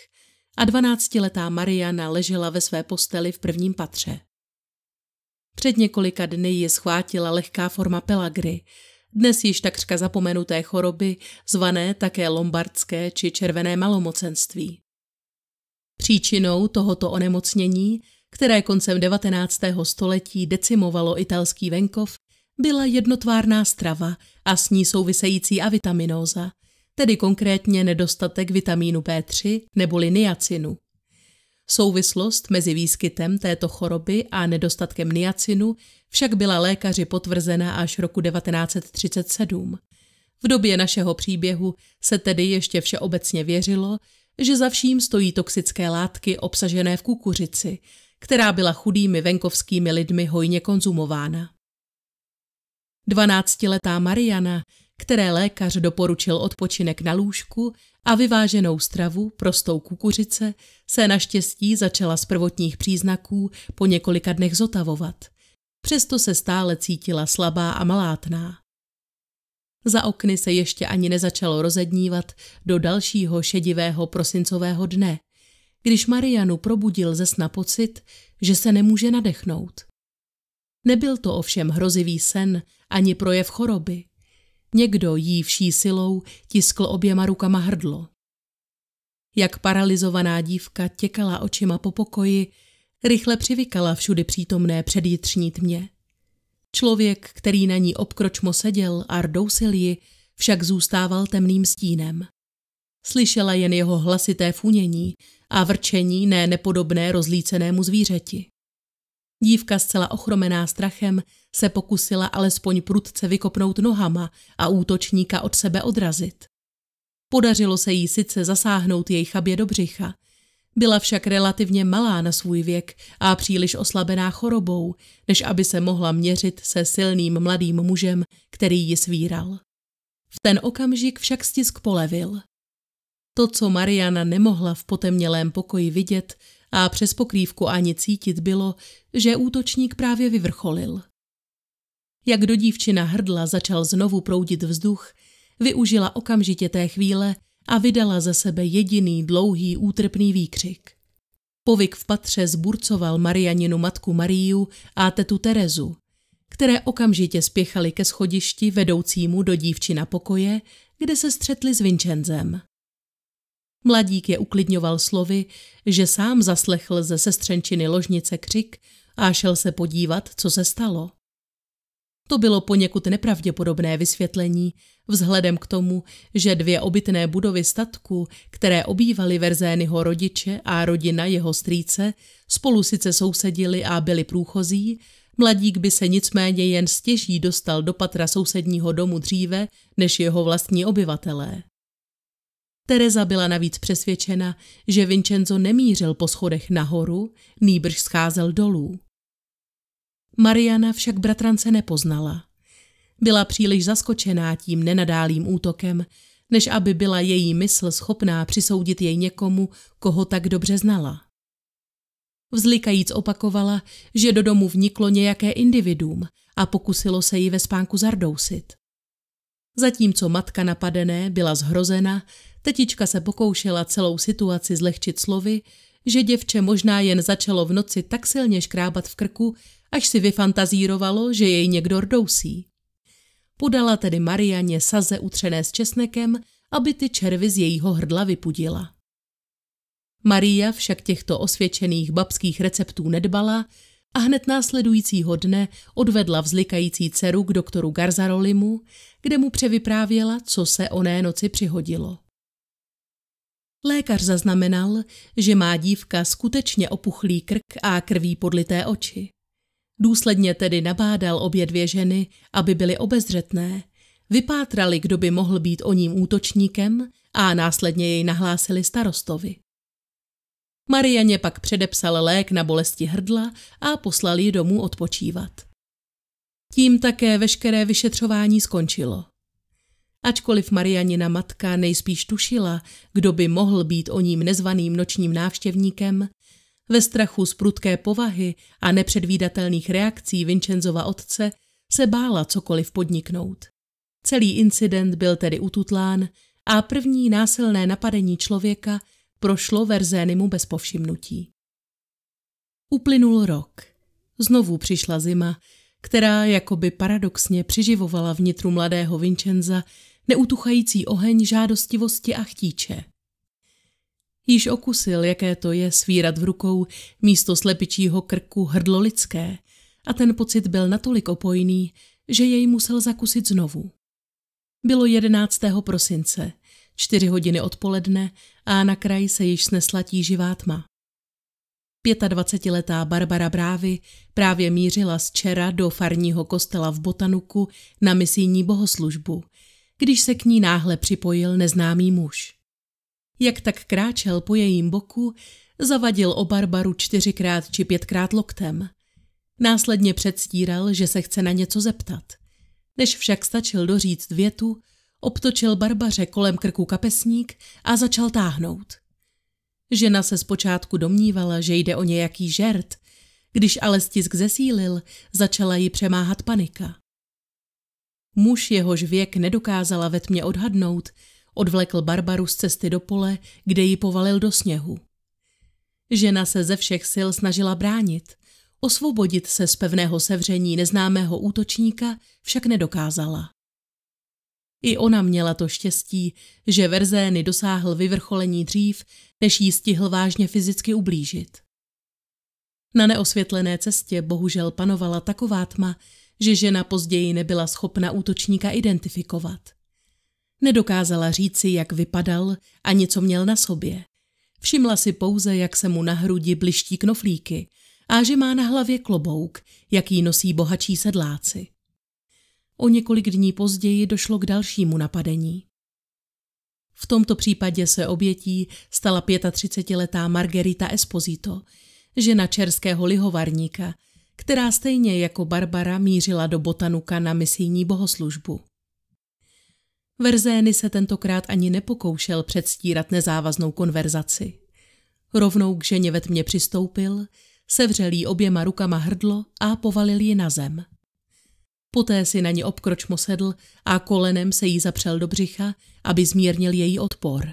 a dvanáctiletá Mariana ležela ve své posteli v prvním patře. Před několika dny ji schvátila lehká forma pelagry, dnes již takřka zapomenuté choroby, zvané také lombardské či červené malomocenství. Příčinou tohoto onemocnění, které koncem 19. století decimovalo italský venkov, byla jednotvárná strava a s ní související avitaminóza, tedy konkrétně nedostatek vitamínu B3 nebo niacinu. Souvislost mezi výskytem této choroby a nedostatkem niacinu však byla lékaři potvrzena až roku 1937. V době našeho příběhu se tedy ještě všeobecně věřilo, že za vším stojí toxické látky obsažené v kukuřici, která byla chudými venkovskými lidmi hojně konzumována. Dvanáctiletá Mariana které lékař doporučil odpočinek na lůžku a vyváženou stravu, prostou kukuřice, se naštěstí začala z prvotních příznaků po několika dnech zotavovat. Přesto se stále cítila slabá a malátná. Za okny se ještě ani nezačalo rozednívat do dalšího šedivého prosincového dne, když Marianu probudil ze sna pocit, že se nemůže nadechnout. Nebyl to ovšem hrozivý sen ani projev choroby. Někdo jí vší silou tiskl oběma rukama hrdlo. Jak paralizovaná dívka těkala očima po pokoji, rychle přivykala všudy přítomné předjitřní tmě. Člověk, který na ní obkročmo seděl a rdousil ji, však zůstával temným stínem. Slyšela jen jeho hlasité funění a vrčení ne nepodobné rozlícenému zvířeti. Dívka zcela ochromená strachem se pokusila alespoň prudce vykopnout nohama a útočníka od sebe odrazit. Podařilo se jí sice zasáhnout jej chabě do břicha, byla však relativně malá na svůj věk a příliš oslabená chorobou, než aby se mohla měřit se silným mladým mužem, který ji svíral. V ten okamžik však stisk polevil. To, co Mariana nemohla v potemnělém pokoji vidět a přes pokrývku ani cítit, bylo, že útočník právě vyvrcholil. Jak do dívčina hrdla začal znovu proudit vzduch, využila okamžitě té chvíle a vydala ze sebe jediný dlouhý útrpný výkřik. Povyk v patře zburcoval Marianinu matku Mariu a tetu Terezu, které okamžitě spěchali ke schodišti vedoucímu do dívčina pokoje, kde se střetli s Vincenzem. Mladík je uklidňoval slovy, že sám zaslechl ze sestřenčiny ložnice křik a šel se podívat, co se stalo. To bylo poněkud nepravděpodobné vysvětlení, vzhledem k tomu, že dvě obytné budovy statku, které obývaly Verzényho rodiče a rodina jeho strýce, spolu sice sousedili a byli průchozí, mladík by se nicméně jen stěží dostal do patra sousedního domu dříve než jeho vlastní obyvatelé. Tereza byla navíc přesvědčena, že Vincenzo nemířil po schodech nahoru, nýbrž scházel dolů. Mariana však bratrance nepoznala. Byla příliš zaskočená tím nenadálým útokem, než aby byla její mysl schopná přisoudit jej někomu, koho tak dobře znala. Vzlikajíc opakovala, že do domu vniklo nějaké individuum a pokusilo se ji ve spánku zardousit. Zatímco matka napadené byla zhrozena, tetička se pokoušela celou situaci zlehčit slovy, že děvče možná jen začalo v noci tak silně škrábat v krku, až si vyfantazírovalo, že jej někdo rdousí. Podala tedy Marianě saze utřené s česnekem, aby ty červy z jejího hrdla vypudila. Maria však těchto osvědčených babských receptů nedbala a hned následujícího dne odvedla vzlikající dceru k doktoru Garzarolimu, kde mu převyprávěla, co se oné noci přihodilo. Lékař zaznamenal, že má dívka skutečně opuchlý krk a krví podlité oči. Důsledně tedy nabádal obě dvě ženy, aby byly obezřetné, vypátrali, kdo by mohl být o ním útočníkem a následně jej nahlásili starostovi. Marianě pak předepsal lék na bolesti hrdla a poslal ji domů odpočívat. Tím také veškeré vyšetřování skončilo. Ačkoliv Marianina matka nejspíš tušila, kdo by mohl být o ním nezvaným nočním návštěvníkem, ve strachu z prudké povahy a nepředvídatelných reakcí Vincenzova otce se bála cokoliv podniknout. Celý incident byl tedy ututlán a první násilné napadení člověka prošlo Verzénimu bez povšimnutí. Uplynul rok. Znovu přišla zima, která jakoby paradoxně přiživovala vnitru mladého Vincenza neutuchající oheň žádostivosti a chtíče. Již okusil, jaké to je svírat v rukou místo slepičího krku hrdlo lidské a ten pocit byl natolik opojný, že jej musel zakusit znovu. Bylo 11. prosince, čtyři hodiny odpoledne a na kraji se již snesla tíživá tma. 25-letá Barbara Brávy právě mířila z Čera do farního kostela v Botanuku na misijní bohoslužbu, když se k ní náhle připojil neznámý muž. Jak tak kráčel po jejím boku, zavadil o Barbaru čtyřikrát či pětkrát loktem. Následně předstíral, že se chce na něco zeptat. Než však stačil doříct větu, obtočil Barbaře kolem krku kapesník a začal táhnout. Žena se zpočátku domnívala, že jde o nějaký žert, když ale stisk zesílil, začala ji přemáhat panika. Muž jehož věk nedokázala ve tmě odhadnout – Odvlekl Barbaru z cesty do pole, kde ji povalil do sněhu. Žena se ze všech sil snažila bránit. Osvobodit se z pevného sevření neznámého útočníka však nedokázala. I ona měla to štěstí, že Verzény dosáhl vyvrcholení dřív, než jí stihl vážně fyzicky ublížit. Na neosvětlené cestě bohužel panovala taková tma, že žena později nebyla schopna útočníka identifikovat. Nedokázala říci, jak vypadal a něco měl na sobě. Všimla si pouze, jak se mu na hrudi bliští knoflíky a že má na hlavě klobouk, jaký nosí bohačí sedláci. O několik dní později došlo k dalšímu napadení. V tomto případě se obětí stala 35-letá Margarita Esposito, žena čerského lihovarníka, která stejně jako Barbara mířila do Botanuka na misijní bohoslužbu. Verzény se tentokrát ani nepokoušel předstírat nezávaznou konverzaci. Rovnou k ženě ve tmě přistoupil, sevřel jí oběma rukama hrdlo a povalil ji na zem. Poté si na ní obkročmo sedl a kolenem se jí zapřel do břicha, aby zmírnil její odpor.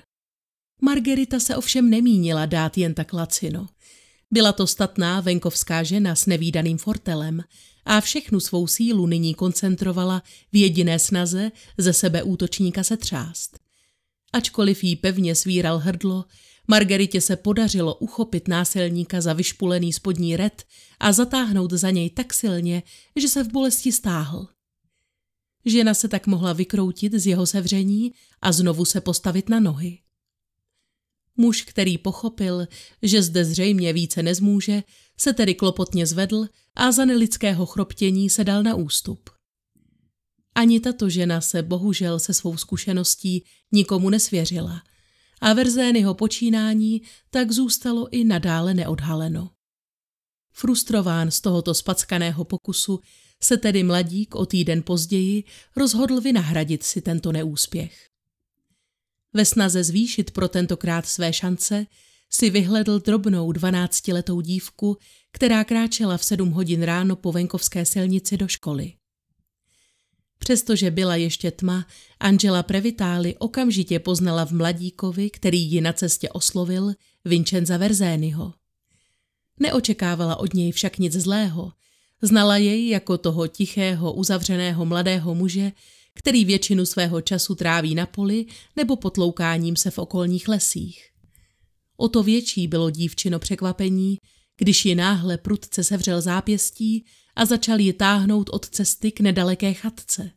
Margerita se ovšem nemínila dát jen tak lacino. Byla to statná venkovská žena s nevýdaným fortelem a všechnu svou sílu nyní koncentrovala v jediné snaze ze sebe útočníka třást. Ačkoliv jí pevně svíral hrdlo, Margaritě se podařilo uchopit násilníka za vyšpulený spodní red a zatáhnout za něj tak silně, že se v bolesti stáhl. Žena se tak mohla vykroutit z jeho sevření a znovu se postavit na nohy. Muž, který pochopil, že zde zřejmě více nezmůže, se tedy klopotně zvedl a za nelidského chroptění se dal na ústup. Ani tato žena se bohužel se svou zkušeností nikomu nesvěřila a Verzényho počínání tak zůstalo i nadále neodhaleno. Frustrován z tohoto spackaného pokusu se tedy mladík o týden později rozhodl vynahradit si tento neúspěch. Ve snaze zvýšit pro tentokrát své šance si vyhledl drobnou dvanáctiletou dívku, která kráčela v sedm hodin ráno po venkovské silnici do školy. Přestože byla ještě tma, Angela Previtáli okamžitě poznala v mladíkovi, který ji na cestě oslovil, Vincenza Verzényho. Neočekávala od něj však nic zlého. Znala jej jako toho tichého, uzavřeného mladého muže, který většinu svého času tráví na poli nebo potloukáním se v okolních lesích. O to větší bylo dívčino překvapení, když ji náhle prudce sevřel zápěstí a začal ji táhnout od cesty k nedaleké chatce.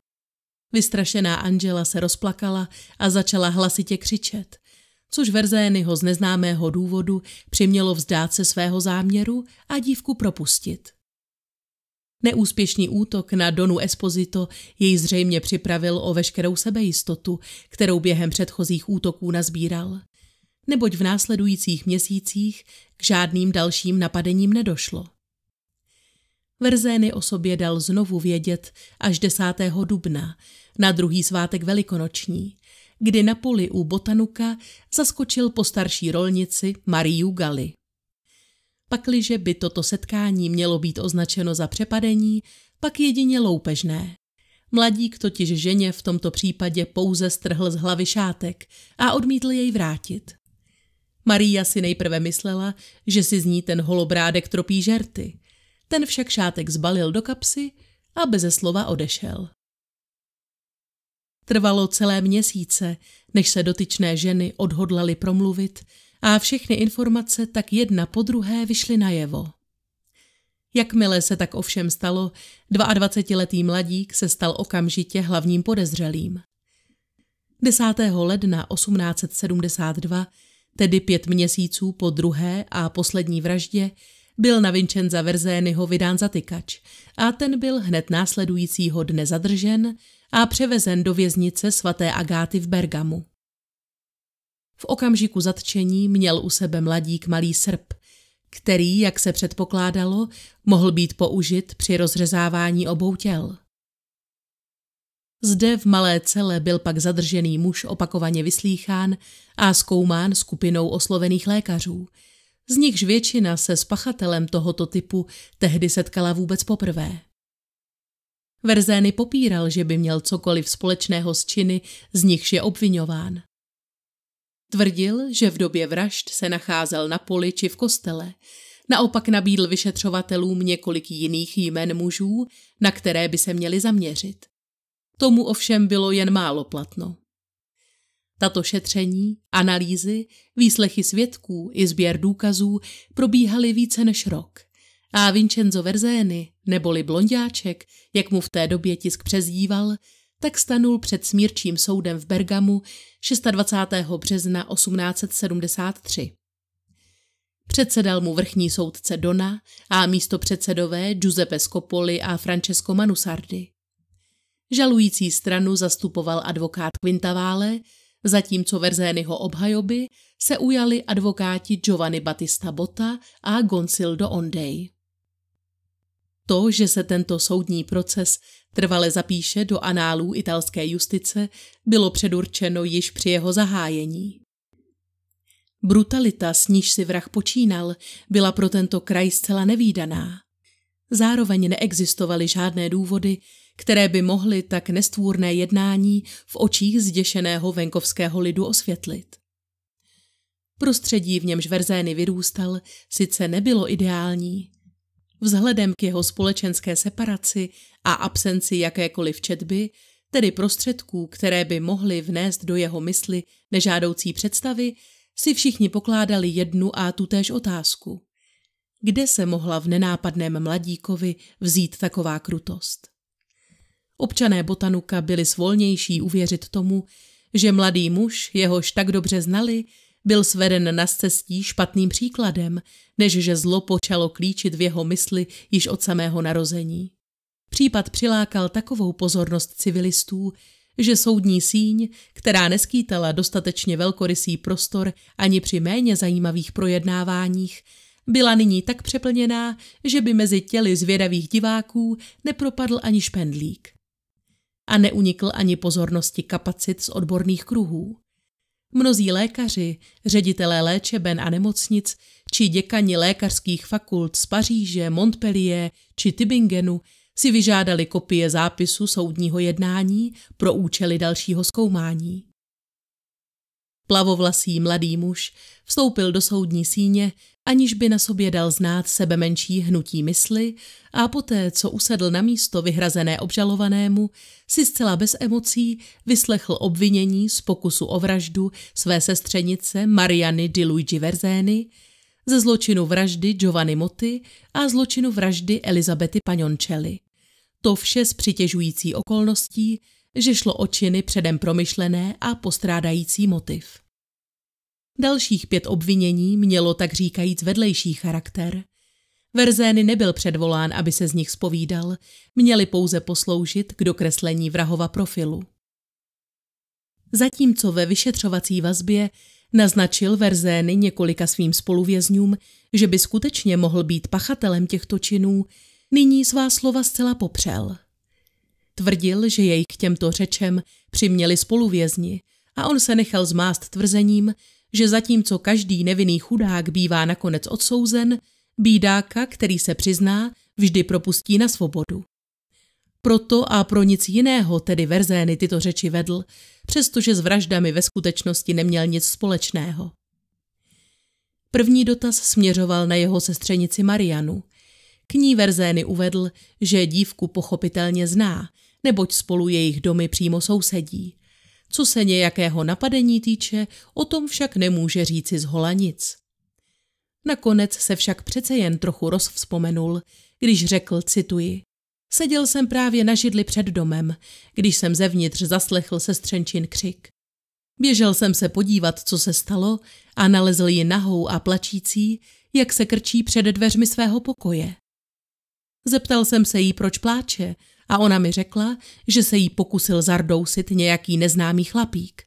Vystrašená Angela se rozplakala a začala hlasitě křičet, což Verzényho z neznámého důvodu přimělo vzdát se svého záměru a dívku propustit. Neúspěšný útok na Donu Esposito jej zřejmě připravil o veškerou sebejistotu, kterou během předchozích útoků nazbíral neboť v následujících měsících k žádným dalším napadením nedošlo. Verzény o sobě dal znovu vědět až 10. dubna, na druhý svátek velikonoční, kdy na poli u Botanuka zaskočil po starší rolnici Mariu Gali. Pakliže by toto setkání mělo být označeno za přepadení, pak jedině loupežné. Mladík totiž ženě v tomto případě pouze strhl z hlavy šátek a odmítl jej vrátit. Maria si nejprve myslela, že si z ní ten holobrádek tropí žerty. Ten však šátek zbalil do kapsy a beze slova odešel. Trvalo celé měsíce, než se dotyčné ženy odhodlali promluvit a všechny informace tak jedna po druhé vyšly najevo. Jakmile se tak ovšem stalo, 22-letý mladík se stal okamžitě hlavním podezřelým. 10. ledna 1872 tedy pět měsíců po druhé a poslední vraždě, byl na Vincenza Verzényho vydán zatykač a ten byl hned následujícího dne zadržen a převezen do věznice svaté Agáty v Bergamu. V okamžiku zatčení měl u sebe mladík malý srp, který, jak se předpokládalo, mohl být použit při rozřezávání obou těl. Zde v malé cele byl pak zadržený muž opakovaně vyslýchán a zkoumán skupinou oslovených lékařů. Z nichž většina se s pachatelem tohoto typu tehdy setkala vůbec poprvé. Verzény popíral, že by měl cokoliv společného s činy, z nichž je obvinován. Tvrdil, že v době vražd se nacházel na poli či v kostele. Naopak nabídl vyšetřovatelům několik jiných jmen mužů, na které by se měli zaměřit. Tomu ovšem bylo jen málo platno. Tato šetření, analýzy, výslechy svědků i sběr důkazů probíhaly více než rok a Vincenzo Verzény, neboli blondáček, jak mu v té době tisk přezdíval, tak stanul před smírčím soudem v Bergamu 26. března 1873. Předsedal mu vrchní soudce Dona a místo předsedové Giuseppe Scopoli a Francesco Manusardi. Žalující stranu zastupoval advokát Quintavále, zatímco Verzényho obhajoby se ujali advokáti Giovanni Battista Botta a Goncildo Ondej. To, že se tento soudní proces trvale zapíše do análů italské justice, bylo předurčeno již při jeho zahájení. Brutalita, s níž si vrah počínal, byla pro tento kraj zcela nevýdaná. Zároveň neexistovaly žádné důvody, které by mohly tak nestvůrné jednání v očích zděšeného venkovského lidu osvětlit. Prostředí, v němž Verzény vyrůstal, sice nebylo ideální. Vzhledem k jeho společenské separaci a absenci jakékoliv četby, tedy prostředků, které by mohly vnést do jeho mysli nežádoucí představy, si všichni pokládali jednu a tutéž otázku. Kde se mohla v nenápadném mladíkovi vzít taková krutost? Občané Botanuka byli svolnější uvěřit tomu, že mladý muž, jehož tak dobře znali, byl sveden na cestí špatným příkladem, než že zlo počalo klíčit v jeho mysli již od samého narození. Případ přilákal takovou pozornost civilistů, že soudní síň, která neskýtala dostatečně velkorysý prostor ani při méně zajímavých projednáváních, byla nyní tak přeplněná, že by mezi těly zvědavých diváků nepropadl ani špendlík a neunikl ani pozornosti kapacit z odborných kruhů. Mnozí lékaři, ředitelé léčeben a nemocnic či děkani lékařských fakult z Paříže, Montpellier či Tübingenu si vyžádali kopie zápisu soudního jednání pro účely dalšího zkoumání. Plavovlasý mladý muž vstoupil do soudní síně aniž by na sobě dal znát sebe menší hnutí mysli a poté, co usedl na místo vyhrazené obžalovanému, si zcela bez emocí vyslechl obvinění z pokusu o vraždu své sestřenice Mariany di Luigi Verzény, ze zločinu vraždy Giovanni Motti a zločinu vraždy Elizabety Pagnoncelli. To vše s přitěžující okolností, že šlo o činy předem promyšlené a postrádající motiv. Dalších pět obvinění mělo tak říkajíc vedlejší charakter. Verzény nebyl předvolán, aby se z nich spovídal, měli pouze posloužit k dokreslení vrahova profilu. Zatímco ve vyšetřovací vazbě naznačil Verzény několika svým spoluvězňům, že by skutečně mohl být pachatelem těchto činů, nyní svá slova zcela popřel. Tvrdil, že jej k těmto řečem přiměli spoluvězni a on se nechal zmást tvrzením, že zatímco každý nevinný chudák bývá nakonec odsouzen, bídáka, který se přizná, vždy propustí na svobodu. Proto a pro nic jiného tedy Verzény tyto řeči vedl, přestože s vraždami ve skutečnosti neměl nic společného. První dotaz směřoval na jeho sestřenici Marianu. K ní Verzény uvedl, že dívku pochopitelně zná, neboť spolu jejich domy přímo sousedí. Co se nějakého napadení týče, o tom však nemůže říci z nic. Nakonec se však přece jen trochu rozvzpomenul, když řekl, cituji, Seděl jsem právě na židli před domem, když jsem zevnitř zaslechl sestřenčin křik. Běžel jsem se podívat, co se stalo a nalezl ji nahou a plačící, jak se krčí před dveřmi svého pokoje. Zeptal jsem se jí, proč pláče a ona mi řekla, že se jí pokusil zardousit nějaký neznámý chlapík.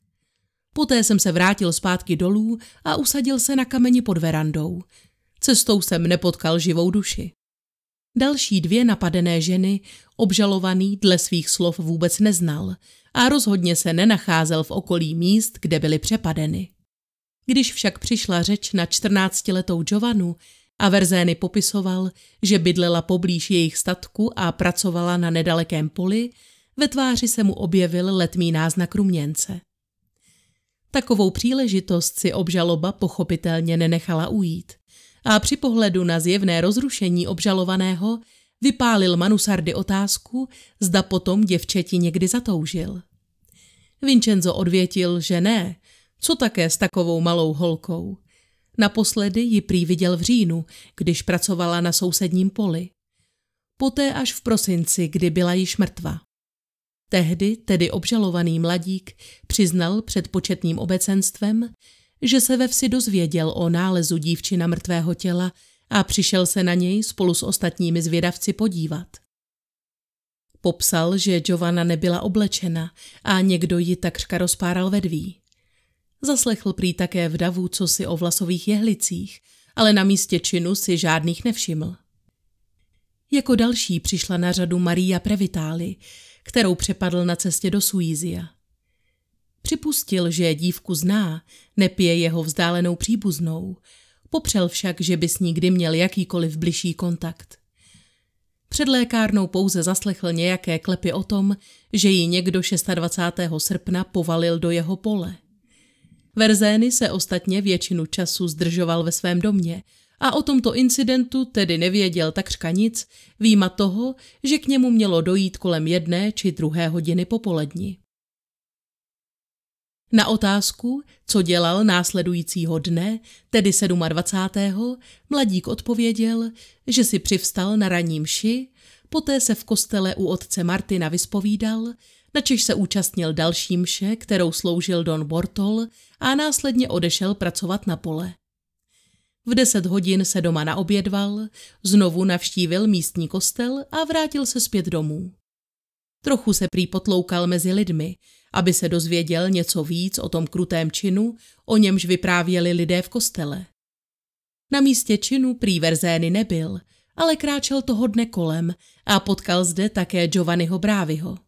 Poté jsem se vrátil zpátky dolů a usadil se na kameni pod verandou. Cestou jsem nepotkal živou duši. Další dvě napadené ženy obžalovaný dle svých slov vůbec neznal a rozhodně se nenacházel v okolí míst, kde byly přepadeny. Když však přišla řeč na čtrnáctiletou Giovanu, a Verzény popisoval, že bydlela poblíž jejich statku a pracovala na nedalekém poli, ve tváři se mu objevil letmý náznak ruměnce. Takovou příležitost si obžaloba pochopitelně nenechala ujít a při pohledu na zjevné rozrušení obžalovaného vypálil Manusardy otázku, zda potom děvčeti někdy zatoužil. Vincenzo odvětil, že ne, co také s takovou malou holkou. Naposledy ji prý viděl v říjnu, když pracovala na sousedním poli. Poté až v prosinci, kdy byla již mrtva. Tehdy tedy obžalovaný mladík přiznal před početným obecenstvem, že se ve vsi dozvěděl o nálezu dívčina mrtvého těla a přišel se na něj spolu s ostatními zvědavci podívat. Popsal, že Giovanna nebyla oblečena a někdo ji takřka rozpáral vedví. Zaslechl prý také davu, co si o vlasových jehlicích, ale na místě činu si žádných nevšiml. Jako další přišla na řadu Maria Previtáli, kterou přepadl na cestě do Suízia. Připustil, že dívku zná, nepije jeho vzdálenou příbuznou, popřel však, že bys nikdy měl jakýkoliv bližší kontakt. Před lékárnou pouze zaslechl nějaké klepy o tom, že ji někdo 26. srpna povalil do jeho pole. Verzény se ostatně většinu času zdržoval ve svém domě a o tomto incidentu tedy nevěděl takřka nic, výjima toho, že k němu mělo dojít kolem jedné či druhé hodiny popolední. Na otázku, co dělal následujícího dne, tedy 27. mladík odpověděl, že si přivstal na ranním ši, poté se v kostele u otce Martina vyspovídal Načež se účastnil další mše, kterou sloužil Don Bortol a následně odešel pracovat na pole. V deset hodin se doma naobědval, znovu navštívil místní kostel a vrátil se zpět domů. Trochu se prý potloukal mezi lidmi, aby se dozvěděl něco víc o tom krutém činu, o němž vyprávěli lidé v kostele. Na místě činu prý Verzény nebyl, ale kráčel toho dne kolem a potkal zde také Giovanniho Bráviho.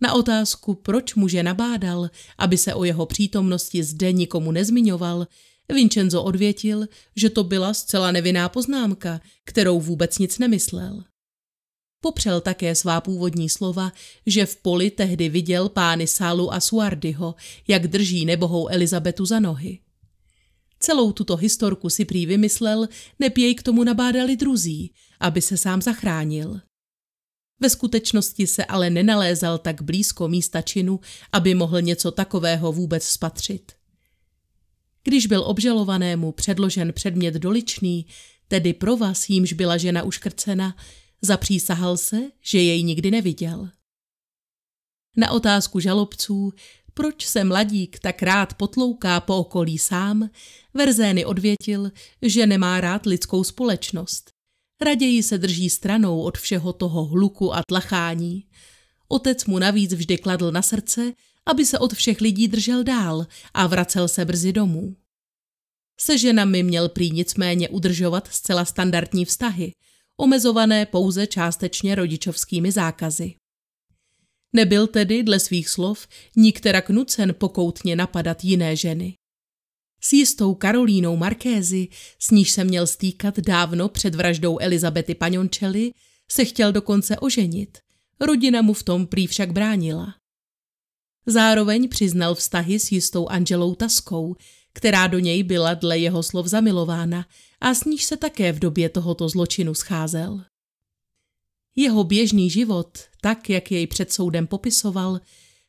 Na otázku, proč muže nabádal, aby se o jeho přítomnosti zde nikomu nezmiňoval, Vincenzo odvětil, že to byla zcela nevinná poznámka, kterou vůbec nic nemyslel. Popřel také svá původní slova, že v poli tehdy viděl pány Sálu a Suardyho, jak drží nebohou Elizabetu za nohy. Celou tuto historku si prý vymyslel, nepěj k tomu nabádali druzí, aby se sám zachránil. Ve skutečnosti se ale nenalézal tak blízko místa činu, aby mohl něco takového vůbec spatřit. Když byl obžalovanému předložen předmět doličný, tedy pro vás jímž byla žena uškrcena, zapřísahal se, že jej nikdy neviděl. Na otázku žalobců, proč se mladík tak rád potlouká po okolí sám, Verzény odvětil, že nemá rád lidskou společnost. Raději se drží stranou od všeho toho hluku a tlachání. Otec mu navíc vždy kladl na srdce, aby se od všech lidí držel dál a vracel se brzy domů. Se ženami měl prý nicméně udržovat zcela standardní vztahy, omezované pouze částečně rodičovskými zákazy. Nebyl tedy, dle svých slov, nikterak nucen pokoutně napadat jiné ženy. S jistou Karolínou Markézy, s níž se měl stýkat dávno před vraždou Elizabety Paňončely, se chtěl dokonce oženit. Rodina mu v tom prý však bránila. Zároveň přiznal vztahy s jistou Angelou Taskou, která do něj byla dle jeho slov zamilována a s níž se také v době tohoto zločinu scházel. Jeho běžný život, tak jak jej před soudem popisoval,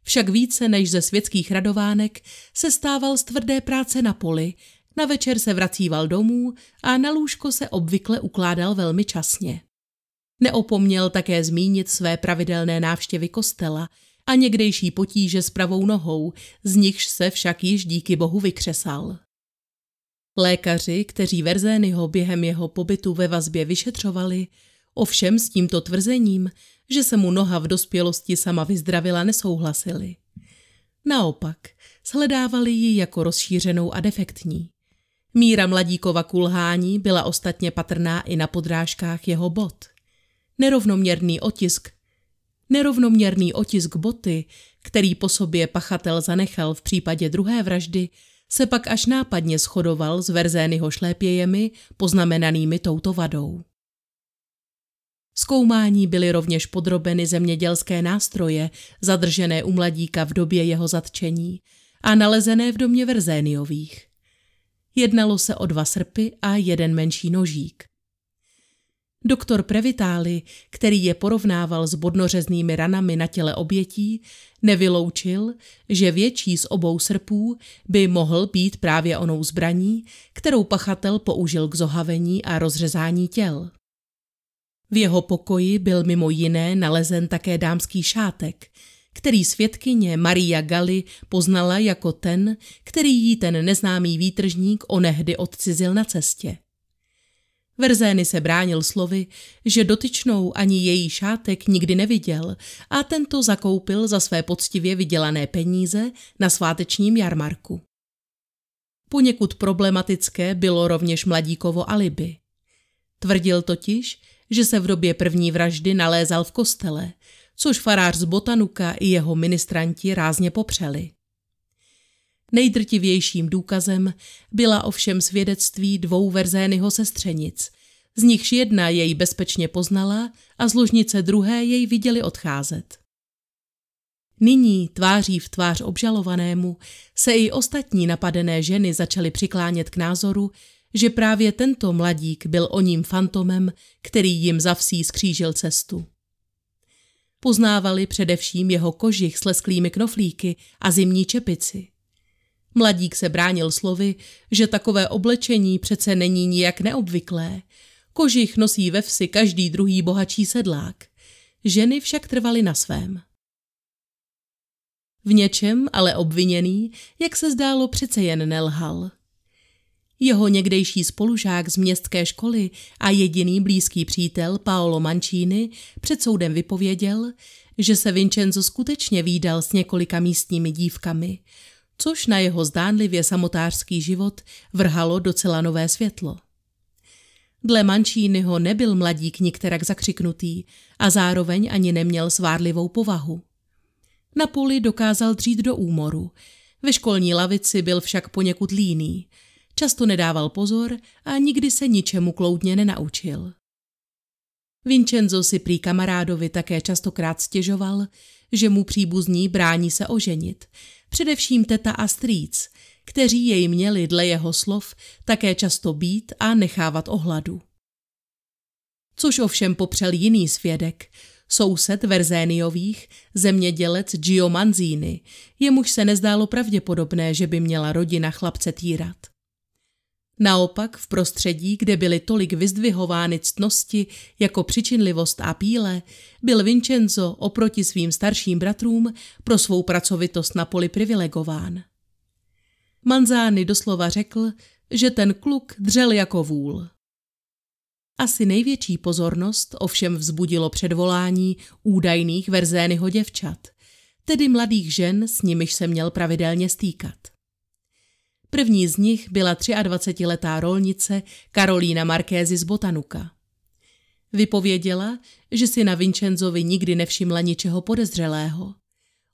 však více než ze světských radovánek se stával z tvrdé práce na poli, na večer se vracíval domů a na lůžko se obvykle ukládal velmi časně. Neopomněl také zmínit své pravidelné návštěvy kostela a někdejší potíže s pravou nohou, z nichž se však již díky bohu vykřesal. Lékaři, kteří Verzényho během jeho pobytu ve vazbě vyšetřovali, ovšem s tímto tvrzením že se mu noha v dospělosti sama vyzdravila, nesouhlasili. Naopak, shledávali ji jako rozšířenou a defektní. Míra mladíkova kulhání byla ostatně patrná i na podrážkách jeho bot. Nerovnoměrný otisk Nerovnoměrný otisk boty, který po sobě pachatel zanechal v případě druhé vraždy, se pak až nápadně shodoval s Verzényho šlépějemi, poznamenanými touto vadou. Zkoumání byly rovněž podrobeny zemědělské nástroje, zadržené u mladíka v době jeho zatčení a nalezené v domě Verzéniových. Jednalo se o dva srpy a jeden menší nožík. Doktor Previtáli, který je porovnával s bodnořeznými ranami na těle obětí, nevyloučil, že větší z obou srpů by mohl být právě onou zbraní, kterou pachatel použil k zohavení a rozřezání těl. V jeho pokoji byl mimo jiné nalezen také dámský šátek, který svědkyně Maria Gali poznala jako ten, který jí ten neznámý výtržník onehdy odcizil na cestě. Verzény se bránil slovy, že dotyčnou ani její šátek nikdy neviděl a tento zakoupil za své poctivě vydělané peníze na svátečním jarmarku. Poněkud problematické bylo rovněž mladíkovo alibi. Tvrdil totiž, že se v době první vraždy nalézal v kostele, což farář z Botanuka i jeho ministranti rázně popřeli. Nejdrtivějším důkazem byla ovšem svědectví dvou verzényho sestřenic, z nichž jedna jej bezpečně poznala a zložnice druhé jej viděli odcházet. Nyní, tváří v tvář obžalovanému, se i ostatní napadené ženy začaly přiklánět k názoru, že právě tento mladík byl o ním fantomem, který jim vsí skřížil cestu. Poznávali především jeho kožich s lesklými knoflíky a zimní čepici. Mladík se bránil slovy, že takové oblečení přece není nijak neobvyklé. Kožich nosí ve vsi každý druhý bohačí sedlák. Ženy však trvaly na svém. V něčem ale obviněný, jak se zdálo, přece jen nelhal. Jeho někdejší spolužák z městské školy a jediný blízký přítel Paolo Mancini před soudem vypověděl, že se Vincenzo skutečně výdal s několika místními dívkami, což na jeho zdánlivě samotářský život vrhalo docela nové světlo. Dle Mancínyho nebyl mladík nikterak zakřiknutý a zároveň ani neměl svárlivou povahu. Na poli dokázal dřít do úmoru, ve školní lavici byl však poněkud líný – Často nedával pozor a nikdy se ničemu kloudně nenaučil. Vincenzo si prý kamarádovi také častokrát stěžoval, že mu příbuzní brání se oženit, především teta a strýc, kteří jej měli dle jeho slov také často být a nechávat ohladu. Což ovšem popřel jiný svědek, soused Verzéniových, zemědělec Gio Manzini, jemuž se nezdálo pravděpodobné, že by měla rodina chlapce týrat. Naopak v prostředí, kde byly tolik vyzdvihovány ctnosti jako přičinlivost a píle, byl Vincenzo oproti svým starším bratrům pro svou pracovitost na poli privilegován. Manzány doslova řekl, že ten kluk dřel jako vůl. Asi největší pozornost ovšem vzbudilo předvolání údajných verzényho děvčat, tedy mladých žen, s nimiž se měl pravidelně stýkat. První z nich byla 23-letá rolnice Karolína Markézy z Botanuka. Vypověděla, že si na Vincenzovi nikdy nevšimla ničeho podezřelého.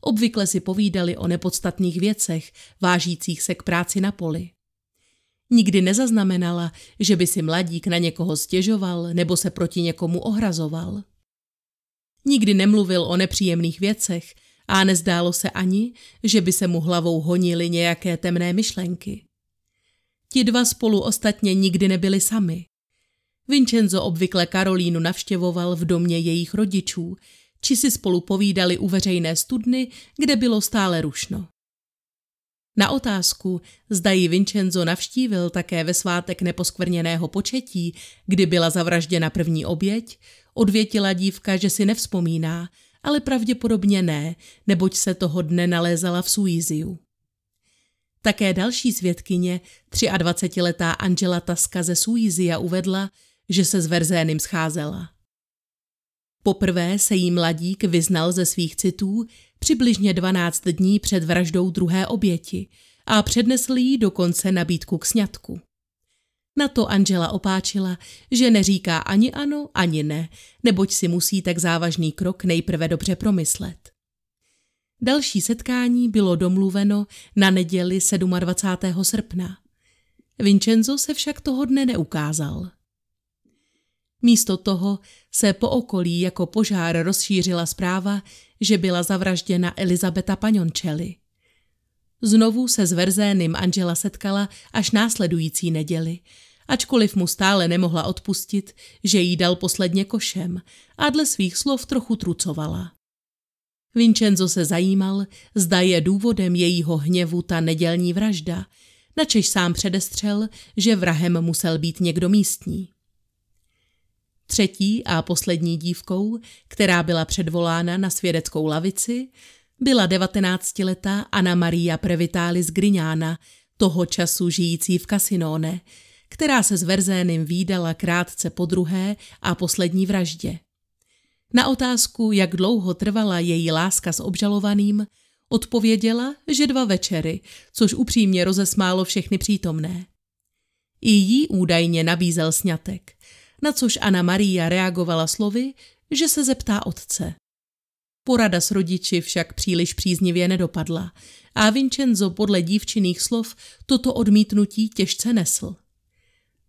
Obvykle si povídali o nepodstatných věcech, vážících se k práci na poli. Nikdy nezaznamenala, že by si mladík na někoho stěžoval nebo se proti někomu ohrazoval. Nikdy nemluvil o nepříjemných věcech, a nezdálo se ani, že by se mu hlavou honily nějaké temné myšlenky. Ti dva spolu ostatně nikdy nebyli sami. Vincenzo obvykle Karolínu navštěvoval v domě jejich rodičů, či si spolu povídali u veřejné studny, kde bylo stále rušno. Na otázku, zda ji Vincenzo navštívil také ve svátek neposkvrněného početí, kdy byla zavražděna první oběť, odvětila dívka, že si nevzpomíná – ale pravděpodobně ne, neboť se toho dne nalézala v Suíziu. Také další svědkyně, 23-letá Angela Taska ze Suízia, uvedla, že se s Verzénem scházela. Poprvé se jí mladík vyznal ze svých citů přibližně 12 dní před vraždou druhé oběti a přednesl jí dokonce nabídku k sňatku. Na to Angela opáčila, že neříká ani ano, ani ne, neboť si musí tak závažný krok nejprve dobře promyslet. Další setkání bylo domluveno na neděli 27. srpna. Vincenzo se však toho dne neukázal. Místo toho se po okolí jako požár rozšířila zpráva, že byla zavražděna Elizabeta Paňončeli. Znovu se s Verzénem Angela setkala až následující neděli – ačkoliv mu stále nemohla odpustit, že jí dal posledně košem a dle svých slov trochu trucovala. Vincenzo se zajímal, zda je důvodem jejího hněvu ta nedělní vražda, načež sám předestřel, že vrahem musel být někdo místní. Třetí a poslední dívkou, která byla předvolána na svědeckou lavici, byla devatenáctiletá Anna Maria Previtalis Grignana, toho času žijící v kasinone která se s Verzénem výdala krátce po druhé a poslední vraždě. Na otázku, jak dlouho trvala její láska s obžalovaným, odpověděla, že dva večery, což upřímně rozesmálo všechny přítomné. I jí údajně nabízel sňatek, na což Anna Maria reagovala slovy, že se zeptá otce. Porada s rodiči však příliš příznivě nedopadla a Vincenzo podle dívčiných slov toto odmítnutí těžce nesl.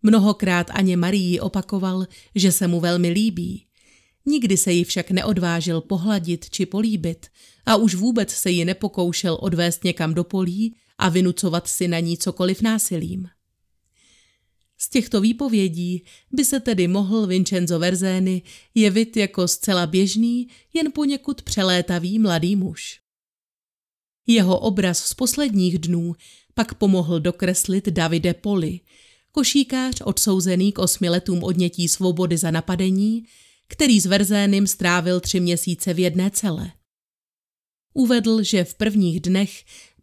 Mnohokrát Aně Marii opakoval, že se mu velmi líbí. Nikdy se ji však neodvážil pohladit či políbit a už vůbec se ji nepokoušel odvést někam do polí a vynucovat si na ní cokoliv násilím. Z těchto výpovědí by se tedy mohl Vincenzo Verzény jevit jako zcela běžný, jen poněkud přelétavý mladý muž. Jeho obraz z posledních dnů pak pomohl dokreslit Davide Poli – košíkář odsouzený k osmi letům odnětí svobody za napadení, který s Verzénem strávil tři měsíce v jedné celé. Uvedl, že v prvních dnech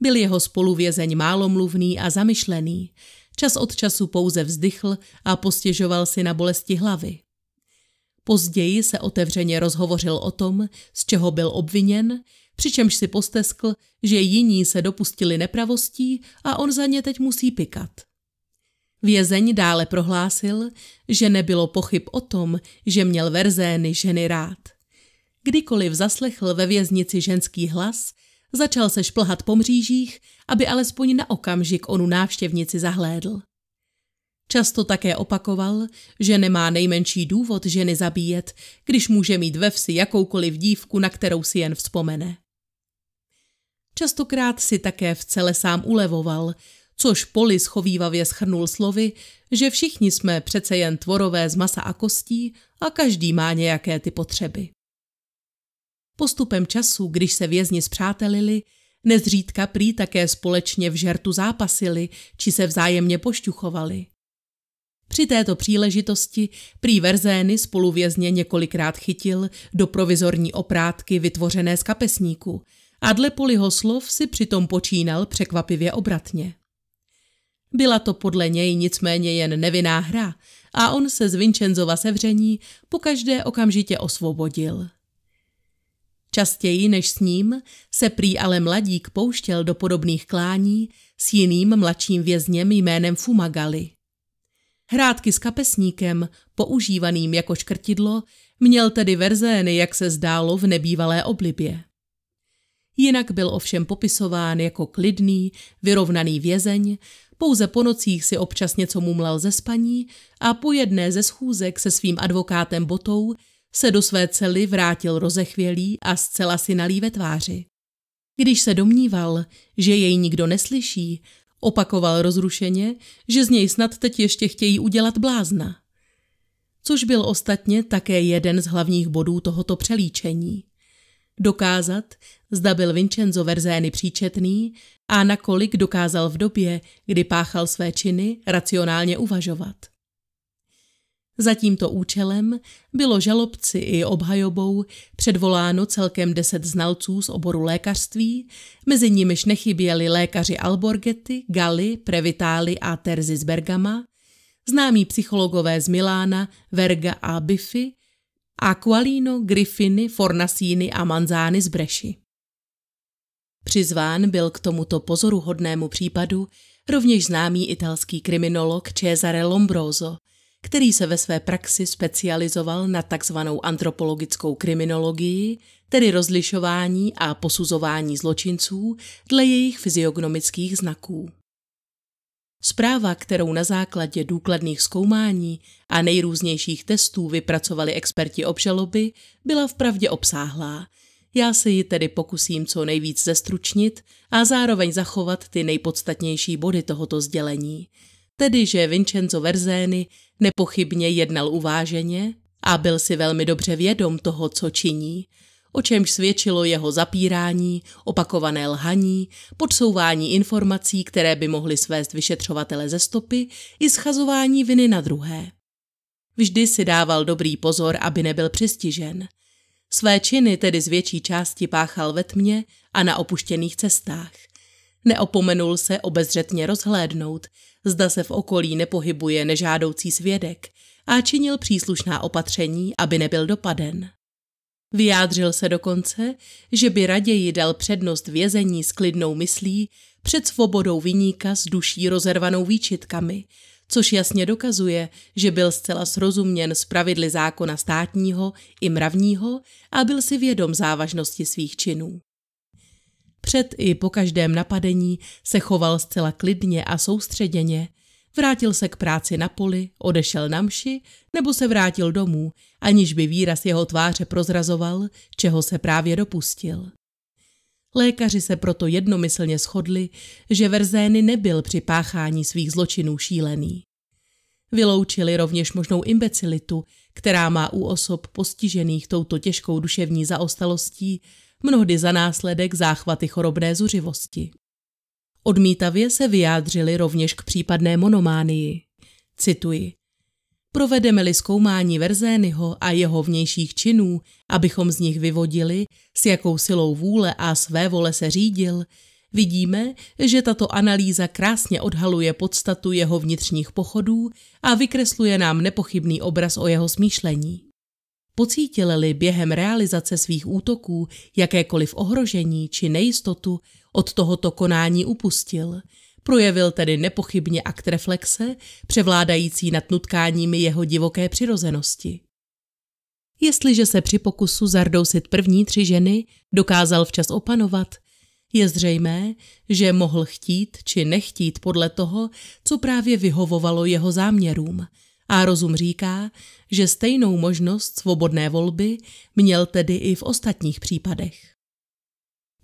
byl jeho spoluvězeň málomluvný a zamyšlený, čas od času pouze vzdychl a postěžoval si na bolesti hlavy. Později se otevřeně rozhovořil o tom, z čeho byl obviněn, přičemž si posteskl, že jiní se dopustili nepravostí a on za ně teď musí pikat. Vězeň dále prohlásil, že nebylo pochyb o tom, že měl verzény ženy rád. Kdykoliv zaslechl ve věznici ženský hlas, začal se šplhat po mřížích, aby alespoň na okamžik onu návštěvnici zahlédl. Často také opakoval, že nemá nejmenší důvod ženy zabíjet, když může mít ve vsi jakoukoliv dívku, na kterou si jen vzpomene. Častokrát si také v cele sám ulevoval, což Poli schovývavě schrnul slovy, že všichni jsme přece jen tvorové z masa a kostí a každý má nějaké ty potřeby. Postupem času, když se vězni zpřátelili, nezřídka prý také společně v žertu zápasili či se vzájemně pošťuchovali. Při této příležitosti prý Verzény spoluvězně několikrát chytil do provizorní oprátky vytvořené z kapesníku a dle Poliho slov si přitom počínal překvapivě obratně. Byla to podle něj nicméně jen nevinná hra a on se z Vincenzova sevření každé okamžitě osvobodil. Častěji než s ním se prý ale mladík pouštěl do podobných klání s jiným mladším vězněm jménem Fumagali. Hrádky s kapesníkem, používaným jako škrtidlo, měl tedy verzény, jak se zdálo, v nebývalé oblibě. Jinak byl ovšem popisován jako klidný, vyrovnaný vězeň, pouze po nocích si občas něco mumlal ze spaní a po jedné ze schůzek se svým advokátem Botou se do své cely vrátil rozechvělý a zcela si nalí ve tváři. Když se domníval, že jej nikdo neslyší, opakoval rozrušeně, že z něj snad teď ještě chtějí udělat blázna. Což byl ostatně také jeden z hlavních bodů tohoto přelíčení dokázat, zda byl Vincenzo Verzény příčetný a nakolik dokázal v době, kdy páchal své činy, racionálně uvažovat. Za tímto účelem bylo žalobci i obhajobou předvoláno celkem deset znalců z oboru lékařství, mezi nimiž nechyběli lékaři Alborgety, Gali, Previtali a Terzi z Bergama, známí psychologové z Milána, Verga a Biffy, Aqualino, Griffiny, Fornasíny a Manzány z Breši. Přizván byl k tomuto pozoruhodnému případu rovněž známý italský kriminolog Cesare Lombroso, který se ve své praxi specializoval na takzvanou antropologickou kriminologii, tedy rozlišování a posuzování zločinců dle jejich fyziognomických znaků. Zpráva, kterou na základě důkladných zkoumání a nejrůznějších testů vypracovali experti obžaloby, byla vpravdě obsáhlá. Já se ji tedy pokusím co nejvíc zestručnit a zároveň zachovat ty nejpodstatnější body tohoto sdělení. Tedy, že Vincenzo Verzény nepochybně jednal uváženě a byl si velmi dobře vědom toho, co činí – o čemž svědčilo jeho zapírání, opakované lhaní, podsouvání informací, které by mohly svést vyšetřovatele ze stopy i schazování viny na druhé. Vždy si dával dobrý pozor, aby nebyl přistižen. Své činy tedy z větší části páchal ve tmě a na opuštěných cestách. Neopomenul se obezřetně rozhlédnout, zda se v okolí nepohybuje nežádoucí svědek a činil příslušná opatření, aby nebyl dopaden. Vyjádřil se dokonce, že by raději dal přednost vězení s klidnou myslí před svobodou vyníka s duší rozervanou výčitkami, což jasně dokazuje, že byl zcela srozuměn z pravidly zákona státního i mravního a byl si vědom závažnosti svých činů. Před i po každém napadení se choval zcela klidně a soustředěně – Vrátil se k práci na poli, odešel na mši nebo se vrátil domů, aniž by výraz jeho tváře prozrazoval, čeho se právě dopustil. Lékaři se proto jednomyslně shodli, že Verzény nebyl při páchání svých zločinů šílený. Vyloučili rovněž možnou imbecilitu, která má u osob postižených touto těžkou duševní zaostalostí mnohdy za následek záchvaty chorobné zuřivosti. Odmítavě se vyjádřili rovněž k případné monománii. Cituji. Provedeme-li zkoumání Verzényho a jeho vnějších činů, abychom z nich vyvodili, s jakou silou vůle a své vole se řídil, vidíme, že tato analýza krásně odhaluje podstatu jeho vnitřních pochodů a vykresluje nám nepochybný obraz o jeho smýšlení. Pocítili-li během realizace svých útoků jakékoliv ohrožení či nejistotu, od tohoto konání upustil. Projevil tedy nepochybně akt reflexe, převládající nad nutkáními jeho divoké přirozenosti. Jestliže se při pokusu zardousit první tři ženy dokázal včas opanovat, je zřejmé, že mohl chtít či nechtít podle toho, co právě vyhovovalo jeho záměrům. A rozum říká, že stejnou možnost svobodné volby měl tedy i v ostatních případech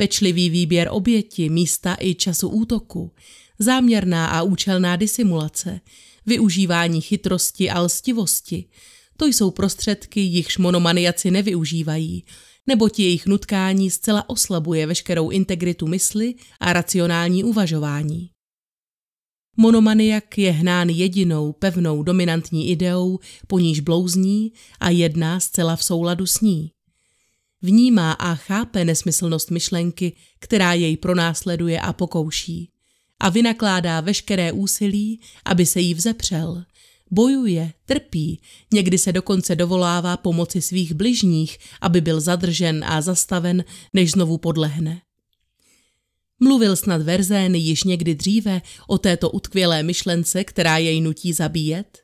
pečlivý výběr oběti, místa i času útoku, záměrná a účelná disimulace, využívání chytrosti a lstivosti, to jsou prostředky, jichž monomaniaci nevyužívají, nebo ti jejich nutkání zcela oslabuje veškerou integritu mysli a racionální uvažování. Monomaniak je hnán jedinou pevnou dominantní ideou, po níž blouzní a jedná zcela v souladu s ní vnímá a chápe nesmyslnost myšlenky, která jej pronásleduje a pokouší. A vynakládá veškeré úsilí, aby se jí vzepřel. Bojuje, trpí, někdy se dokonce dovolává pomoci svých bližních, aby byl zadržen a zastaven, než znovu podlehne. Mluvil snad Verzény již někdy dříve o této utkvělé myšlence, která jej nutí zabíjet?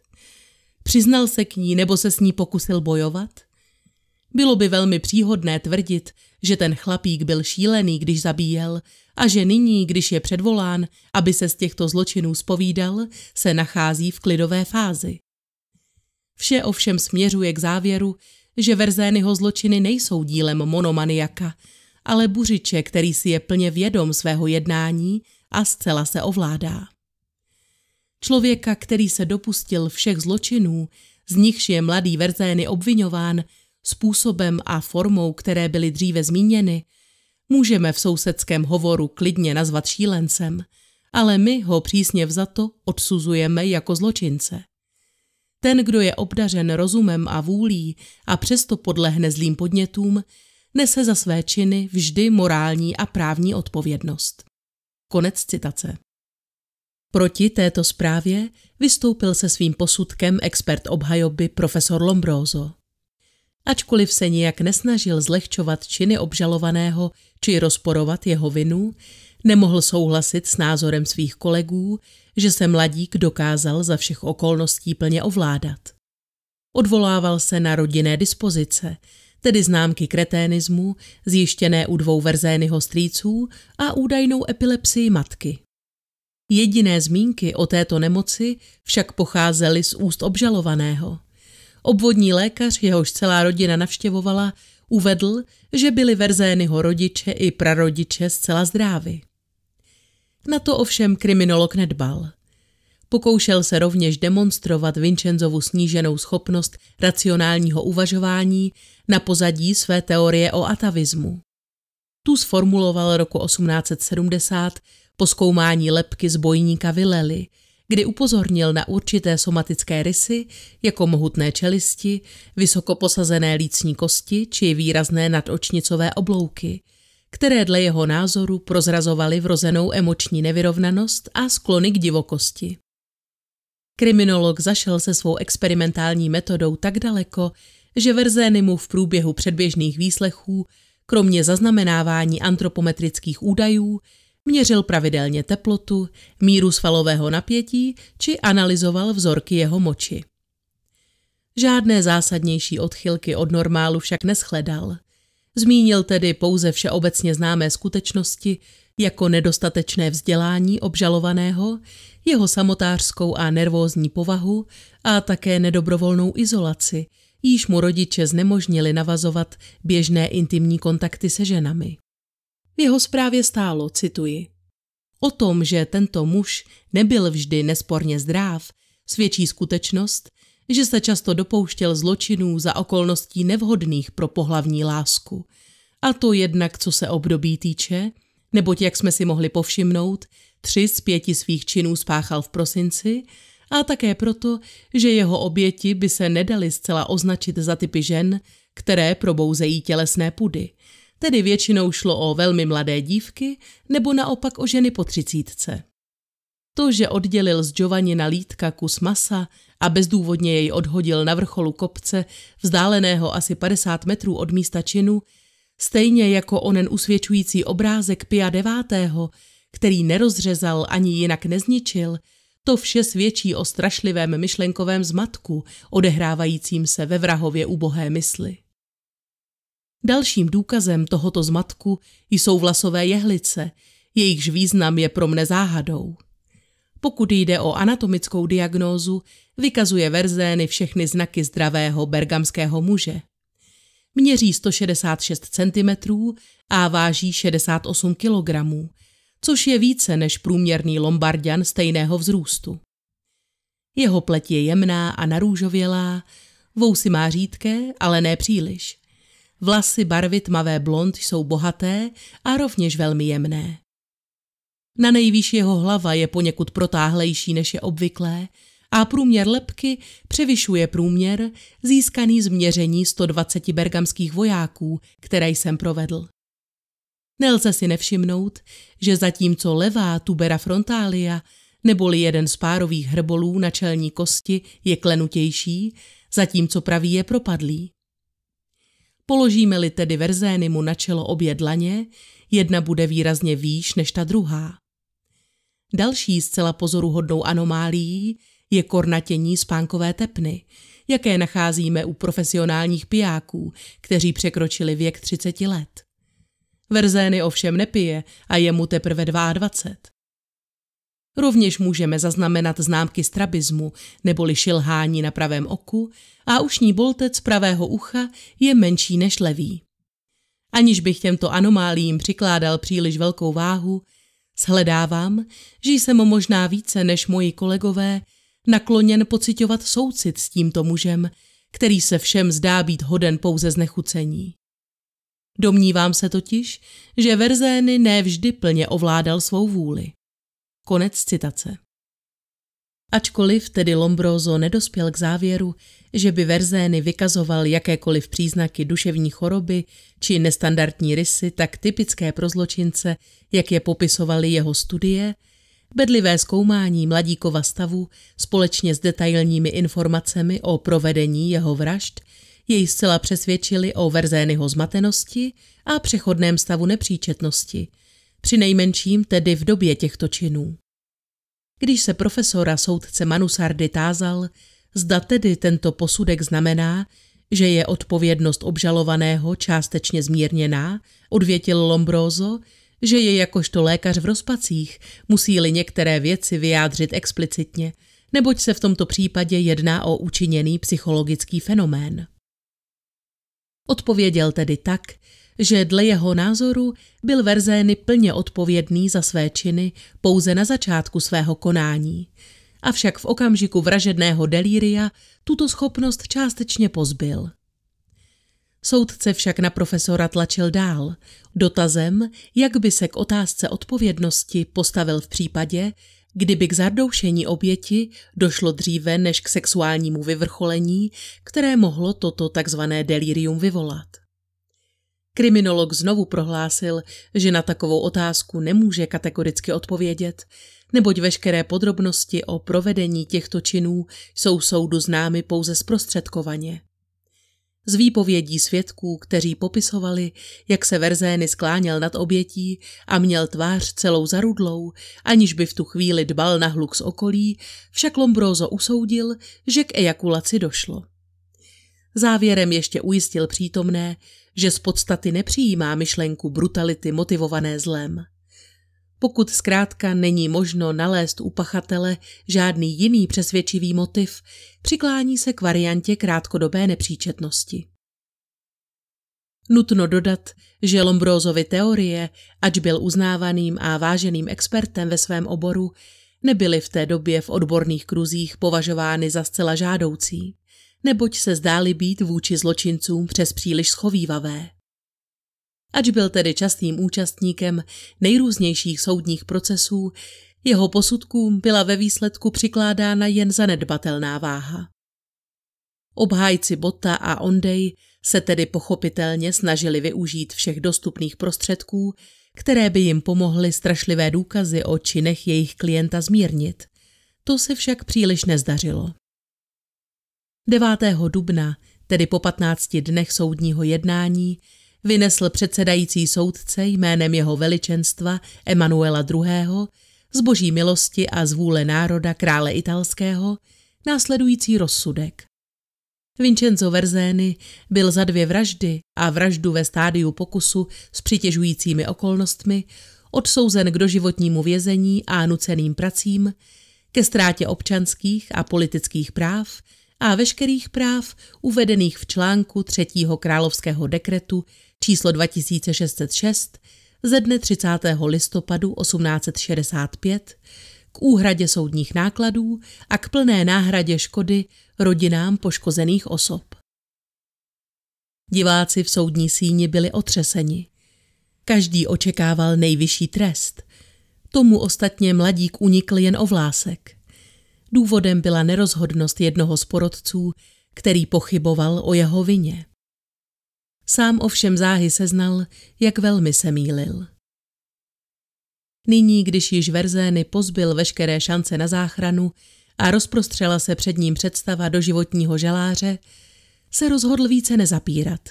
Přiznal se k ní nebo se s ní pokusil bojovat? Bylo by velmi příhodné tvrdit, že ten chlapík byl šílený, když zabíjel a že nyní, když je předvolán, aby se z těchto zločinů spovídal, se nachází v klidové fázi. Vše ovšem směřuje k závěru, že Verzényho zločiny nejsou dílem monomaniaka, ale buřiče, který si je plně vědom svého jednání a zcela se ovládá. Člověka, který se dopustil všech zločinů, z nichž je mladý Verzény obvinován, způsobem a formou, které byly dříve zmíněny, můžeme v sousedském hovoru klidně nazvat šílencem, ale my ho přísně vzato odsuzujeme jako zločince. Ten, kdo je obdařen rozumem a vůlí a přesto podlehne zlým podnětům, nese za své činy vždy morální a právní odpovědnost. Konec citace. Proti této zprávě vystoupil se svým posudkem expert obhajoby profesor Lombroso. Ačkoliv se nijak nesnažil zlehčovat činy obžalovaného či rozporovat jeho vinu, nemohl souhlasit s názorem svých kolegů, že se mladík dokázal za všech okolností plně ovládat. Odvolával se na rodinné dispozice, tedy známky kreténismu, zjištěné u dvou verzényho strýců a údajnou epilepsii matky. Jediné zmínky o této nemoci však pocházely z úst obžalovaného. Obvodní lékař, jehož celá rodina navštěvovala, uvedl, že byli Verzényho rodiče i prarodiče zcela zdrávy. Na to ovšem kriminolog nedbal. Pokoušel se rovněž demonstrovat Vincenzovu sníženou schopnost racionálního uvažování na pozadí své teorie o atavismu. Tu sformuloval roku 1870 po zkoumání lepky zbojníka Vilely – kdy upozornil na určité somatické rysy, jako mohutné čelisti, vysoko posazené lícní kosti či výrazné nadočnicové oblouky, které dle jeho názoru prozrazovaly vrozenou emoční nevyrovnanost a sklony k divokosti. Kriminolog zašel se svou experimentální metodou tak daleko, že Verzény mu v průběhu předběžných výslechů, kromě zaznamenávání antropometrických údajů, Měřil pravidelně teplotu, míru svalového napětí či analyzoval vzorky jeho moči. Žádné zásadnější odchylky od normálu však neschledal. Zmínil tedy pouze všeobecně známé skutečnosti jako nedostatečné vzdělání obžalovaného, jeho samotářskou a nervózní povahu a také nedobrovolnou izolaci, již mu rodiče znemožnili navazovat běžné intimní kontakty se ženami. V jeho zprávě stálo, cituji, O tom, že tento muž nebyl vždy nesporně zdráv, svědčí skutečnost, že se často dopouštěl zločinů za okolností nevhodných pro pohlavní lásku. A to jednak, co se období týče, neboť jak jsme si mohli povšimnout, tři z pěti svých činů spáchal v prosinci, a také proto, že jeho oběti by se nedaly zcela označit za typy žen, které probouzejí tělesné pudy tedy většinou šlo o velmi mladé dívky nebo naopak o ženy po třicítce. To, že oddělil z Giovanni na lítka kus masa a bezdůvodně jej odhodil na vrcholu kopce, vzdáleného asi 50 metrů od místa činu, stejně jako onen usvědčující obrázek Pia devátého, který nerozřezal ani jinak nezničil, to vše svědčí o strašlivém myšlenkovém zmatku, odehrávajícím se ve vrahově ubohé mysli. Dalším důkazem tohoto zmatku jsou vlasové jehlice, jejichž význam je pro mne záhadou. Pokud jde o anatomickou diagnózu, vykazuje verzény všechny znaky zdravého bergamského muže. Měří 166 cm a váží 68 kg, což je více než průměrný lombardian stejného vzrůstu. Jeho pleť je jemná a narůžovělá, vousy má řídké, ale ne příliš. Vlasy barvy tmavé blond jsou bohaté a rovněž velmi jemné. Na nejvýš jeho hlava je poněkud protáhlejší než je obvyklé a průměr lepky převyšuje průměr získaný z měření 120 bergamských vojáků, které jsem provedl. Nelze si nevšimnout, že zatímco levá tubera frontália neboli jeden z párových hrbolů na čelní kosti je klenutější, zatímco pravý je propadlý. Položíme-li tedy mu na čelo obě dlaně, jedna bude výrazně výš než ta druhá. Další zcela pozoruhodnou anomálií je kornatění spánkové tepny, jaké nacházíme u profesionálních pijáků, kteří překročili věk 30 let. Verzény ovšem nepije a je mu teprve 22. Rovněž můžeme zaznamenat známky strabismu neboli šilhání na pravém oku a ušní boltec pravého ucha je menší než levý. Aniž bych těmto anomálím přikládal příliš velkou váhu, shledávám, že jsem možná více než moji kolegové nakloněn pocitovat soucit s tímto mužem, který se všem zdá být hoden pouze znechucení. Domnívám se totiž, že Verzény nevždy plně ovládal svou vůli. Konec citace. Ačkoliv tedy Lombroso nedospěl k závěru, že by Verzény vykazoval jakékoliv příznaky duševní choroby či nestandardní rysy tak typické pro zločince, jak je popisovaly jeho studie, bedlivé zkoumání mladíkova stavu společně s detailními informacemi o provedení jeho vražd jej zcela přesvědčili o Verzényho zmatenosti a přechodném stavu nepříčetnosti – při nejmenším tedy v době těchto činů. Když se profesora soudce Manusardy tázal, zda tedy tento posudek znamená, že je odpovědnost obžalovaného částečně zmírněná, odvětil Lombroso, že je jakožto lékař v rozpacích, musí-li některé věci vyjádřit explicitně, neboť se v tomto případě jedná o učiněný psychologický fenomén. Odpověděl tedy tak, že dle jeho názoru byl Verzény plně odpovědný za své činy pouze na začátku svého konání. Avšak v okamžiku vražedného delíria tuto schopnost částečně pozbyl. Soudce však na profesora tlačil dál, dotazem, jak by se k otázce odpovědnosti postavil v případě, kdyby k zardoušení oběti došlo dříve než k sexuálnímu vyvrcholení, které mohlo toto tzv. delirium vyvolat. Kriminolog znovu prohlásil, že na takovou otázku nemůže kategoricky odpovědět, neboť veškeré podrobnosti o provedení těchto činů jsou soudu známy pouze zprostředkovaně. Z výpovědí svědků, kteří popisovali, jak se Verzény skláněl nad obětí a měl tvář celou zarudlou, aniž by v tu chvíli dbal na hluk z okolí, však Lombrozo usoudil, že k ejakulaci došlo. Závěrem ještě ujistil přítomné, že z podstaty nepřijímá myšlenku brutality motivované zlem. Pokud zkrátka není možno nalézt u pachatele žádný jiný přesvědčivý motiv, přiklání se k variantě krátkodobé nepříčetnosti. Nutno dodat, že Lombrózovi teorie, ač byl uznávaným a váženým expertem ve svém oboru, nebyly v té době v odborných kruzích považovány za zcela žádoucí neboť se zdály být vůči zločincům přes příliš schovývavé. Ač byl tedy častým účastníkem nejrůznějších soudních procesů, jeho posudkům byla ve výsledku přikládána jen zanedbatelná váha. Obhájci Botta a Ondej se tedy pochopitelně snažili využít všech dostupných prostředků, které by jim pomohly strašlivé důkazy o činech jejich klienta zmírnit. To se však příliš nezdařilo. 9. dubna, tedy po 15 dnech soudního jednání, vynesl předsedající soudce jménem jeho veličenstva Emanuela II. z boží milosti a z vůle národa krále italského následující rozsudek. Vincenzo Verzény byl za dvě vraždy a vraždu ve stádiu pokusu s přitěžujícími okolnostmi odsouzen k doživotnímu vězení a nuceným pracím, ke ztrátě občanských a politických práv – a veškerých práv uvedených v článku 3. královského dekretu číslo 2606 ze dne 30. listopadu 1865 k úhradě soudních nákladů a k plné náhradě škody rodinám poškozených osob. Diváci v soudní síni byli otřeseni. Každý očekával nejvyšší trest. Tomu ostatně mladík unikl jen o vlásek. Důvodem byla nerozhodnost jednoho z porodců, který pochyboval o jeho vině. Sám ovšem záhy seznal, jak velmi se mýlil. Nyní, když již Verzény pozbyl veškeré šance na záchranu a rozprostřela se před ním představa do životního žaláře, se rozhodl více nezapírat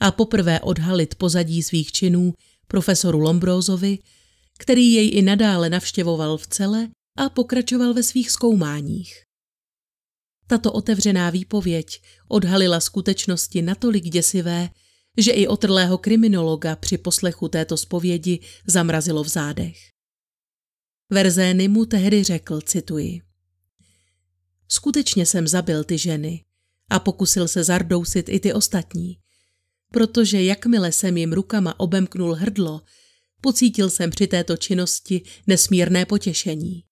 a poprvé odhalit pozadí svých činů profesoru Lombrózovi, který jej i nadále navštěvoval v celé a pokračoval ve svých zkoumáních. Tato otevřená výpověď odhalila skutečnosti natolik děsivé, že i otrlého kriminologa při poslechu této zpovědi zamrazilo v zádech. Verzény mu tehdy řekl, cituji. Skutečně jsem zabil ty ženy a pokusil se zardousit i ty ostatní, protože jakmile jsem jim rukama obemknul hrdlo, pocítil jsem při této činnosti nesmírné potěšení.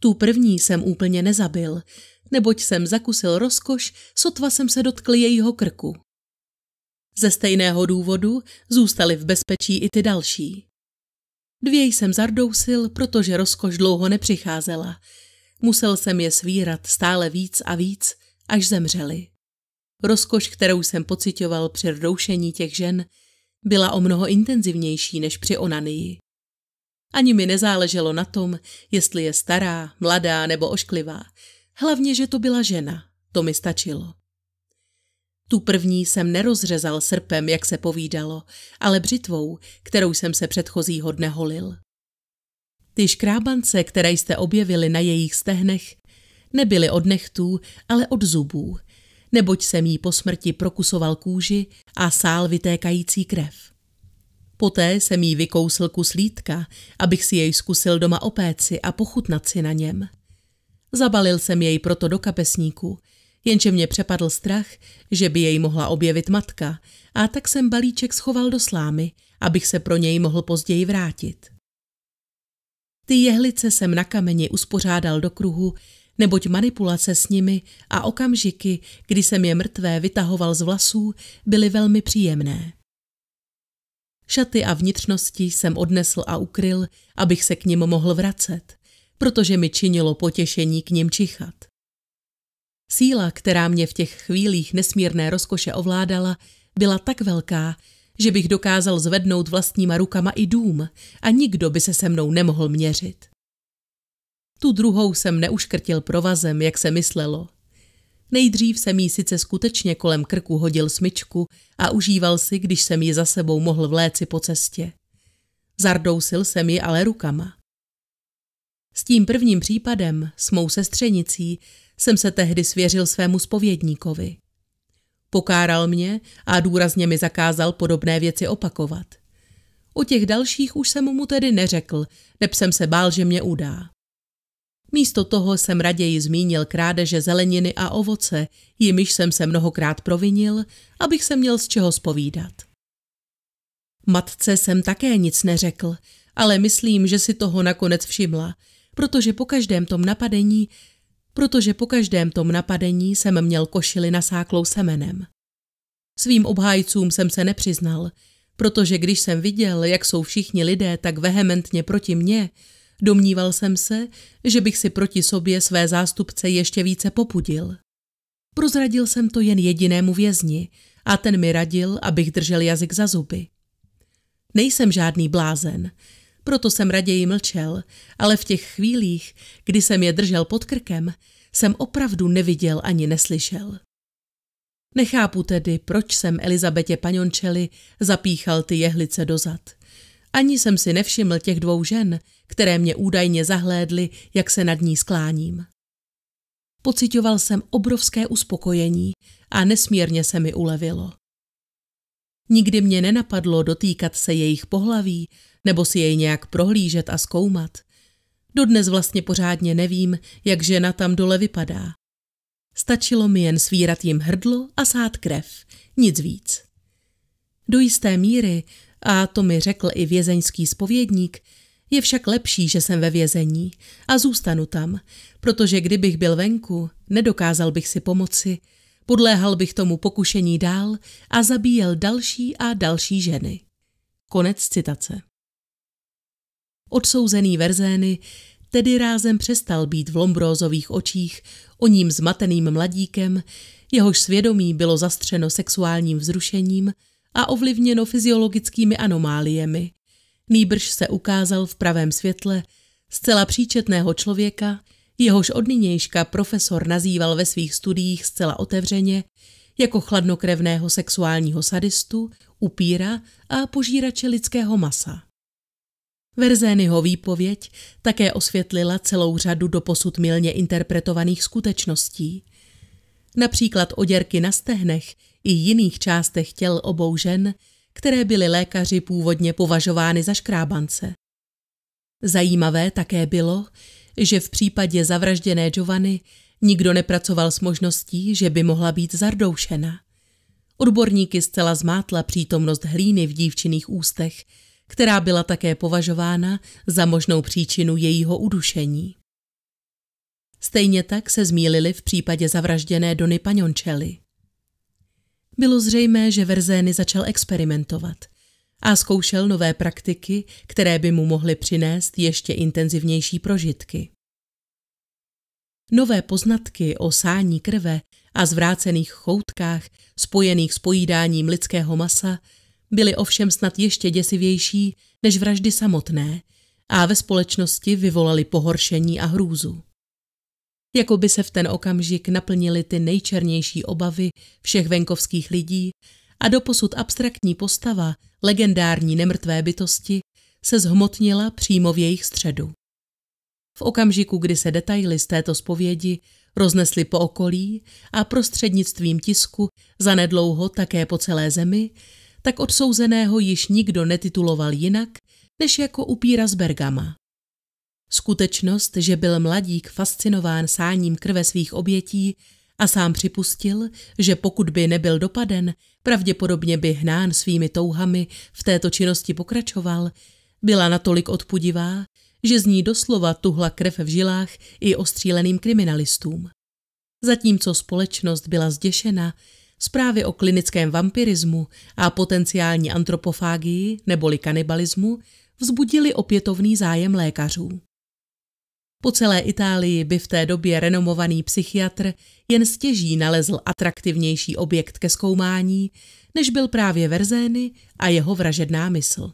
Tu první jsem úplně nezabil, neboť jsem zakusil rozkoš, sotva jsem se dotkl jejího krku. Ze stejného důvodu zůstaly v bezpečí i ty další. Dvě jsem zardousil, protože rozkoš dlouho nepřicházela. Musel jsem je svírat stále víc a víc, až zemřeli. Rozkoš, kterou jsem pocitoval při rdoušení těch žen, byla o mnoho intenzivnější než při onanii. Ani mi nezáleželo na tom, jestli je stará, mladá nebo ošklivá. Hlavně, že to byla žena. To mi stačilo. Tu první jsem nerozřezal srpem, jak se povídalo, ale břitvou, kterou jsem se předchozího dne holil. Ty škrábance, které jste objevili na jejich stehnech, nebyly od nechtů, ale od zubů, neboť jsem jí po smrti prokusoval kůži a sál vytékající krev. Poté jsem jí vykousl kus lítka, abych si jej zkusil doma opéci a pochutnat si na něm. Zabalil jsem jej proto do kapesníku, jenže mě přepadl strach, že by jej mohla objevit matka a tak jsem balíček schoval do slámy, abych se pro něj mohl později vrátit. Ty jehlice jsem na kameni uspořádal do kruhu, neboť manipulace s nimi a okamžiky, kdy jsem je mrtvé vytahoval z vlasů, byly velmi příjemné. Šaty a vnitřnosti jsem odnesl a ukryl, abych se k ním mohl vracet, protože mi činilo potěšení k ním čichat. Síla, která mě v těch chvílích nesmírné rozkoše ovládala, byla tak velká, že bych dokázal zvednout vlastníma rukama i dům a nikdo by se se mnou nemohl měřit. Tu druhou jsem neuškrtil provazem, jak se myslelo, Nejdřív jsem jí sice skutečně kolem krku hodil smyčku a užíval si, když jsem ji za sebou mohl vléci po cestě. Zardousil jsem ji ale rukama. S tím prvním případem, s mou sestřenicí, jsem se tehdy svěřil svému spovědníkovi. Pokáral mě a důrazně mi zakázal podobné věci opakovat. O těch dalších už jsem mu tedy neřekl, neb jsem se bál, že mě udá. Místo toho jsem raději zmínil krádeže zeleniny a ovoce, jimiž jsem se mnohokrát provinil, abych se měl z čeho spovídat. Matce jsem také nic neřekl, ale myslím, že si toho nakonec všimla, protože po každém tom napadení, protože po každém tom napadení jsem měl košili nasáklou semenem. Svým obhájcům jsem se nepřiznal, protože když jsem viděl, jak jsou všichni lidé tak vehementně proti mně, Domníval jsem se, že bych si proti sobě své zástupce ještě více popudil. Prozradil jsem to jen jedinému vězni a ten mi radil, abych držel jazyk za zuby. Nejsem žádný blázen, proto jsem raději mlčel, ale v těch chvílích, kdy jsem je držel pod krkem, jsem opravdu neviděl ani neslyšel. Nechápu tedy, proč jsem Elizabetě Paňončeli zapíchal ty jehlice dozad. Ani jsem si nevšiml těch dvou žen, které mě údajně zahlédly, jak se nad ní skláním. Pocitoval jsem obrovské uspokojení a nesmírně se mi ulevilo. Nikdy mě nenapadlo dotýkat se jejich pohlaví nebo si jej nějak prohlížet a zkoumat. Dodnes vlastně pořádně nevím, jak žena tam dole vypadá. Stačilo mi jen svírat jim hrdlo a sát krev, nic víc. Do jisté míry a to mi řekl i vězeňský spovědník, je však lepší, že jsem ve vězení a zůstanu tam, protože kdybych byl venku, nedokázal bych si pomoci, podléhal bych tomu pokušení dál a zabíjel další a další ženy. Konec citace. Odsouzený Verzény tedy rázem přestal být v Lombrózových očích o ním zmateným mladíkem, jehož svědomí bylo zastřeno sexuálním vzrušením, a ovlivněno fyziologickými anomáliemi. Nýbrž se ukázal v pravém světle zcela příčetného člověka, jehož od nynějška profesor nazýval ve svých studiích zcela otevřeně jako chladnokrevného sexuálního sadistu, upíra a požírače lidského masa. Verzényho výpověď také osvětlila celou řadu doposud milně interpretovaných skutečností. Například oděrky na stehnech i jiných částech těl obou žen, které byly lékaři původně považovány za škrábance. Zajímavé také bylo, že v případě zavražděné Giovanny nikdo nepracoval s možností, že by mohla být zardoušena. Odborníky zcela zmátla přítomnost hlíny v dívčiných ústech, která byla také považována za možnou příčinu jejího udušení. Stejně tak se zmílili v případě zavražděné Dony Paňončely bylo zřejmé, že Verzény začal experimentovat a zkoušel nové praktiky, které by mu mohly přinést ještě intenzivnější prožitky. Nové poznatky o sání krve a zvrácených choutkách spojených s pojídáním lidského masa byly ovšem snad ještě děsivější než vraždy samotné a ve společnosti vyvolaly pohoršení a hrůzu jako by se v ten okamžik naplnily ty nejčernější obavy všech venkovských lidí a doposud abstraktní postava legendární nemrtvé bytosti se zhmotnila přímo v jejich středu. V okamžiku, kdy se detaily z této zpovědi roznesly po okolí a prostřednictvím tisku zanedlouho také po celé zemi, tak odsouzeného již nikdo netituloval jinak, než jako upíra z Bergama. Skutečnost, že byl mladík fascinován sáním krve svých obětí a sám připustil, že pokud by nebyl dopaden, pravděpodobně by hnán svými touhami v této činnosti pokračoval, byla natolik odpudivá, že z ní doslova tuhla krev v žilách i ostříleným kriminalistům. Zatímco společnost byla zděšena, zprávy o klinickém vampirismu a potenciální antropofágii neboli kanibalismu vzbudily opětovný zájem lékařů. Po celé Itálii by v té době renomovaný psychiatr jen stěží nalezl atraktivnější objekt ke zkoumání, než byl právě Verzény a jeho vražedná mysl.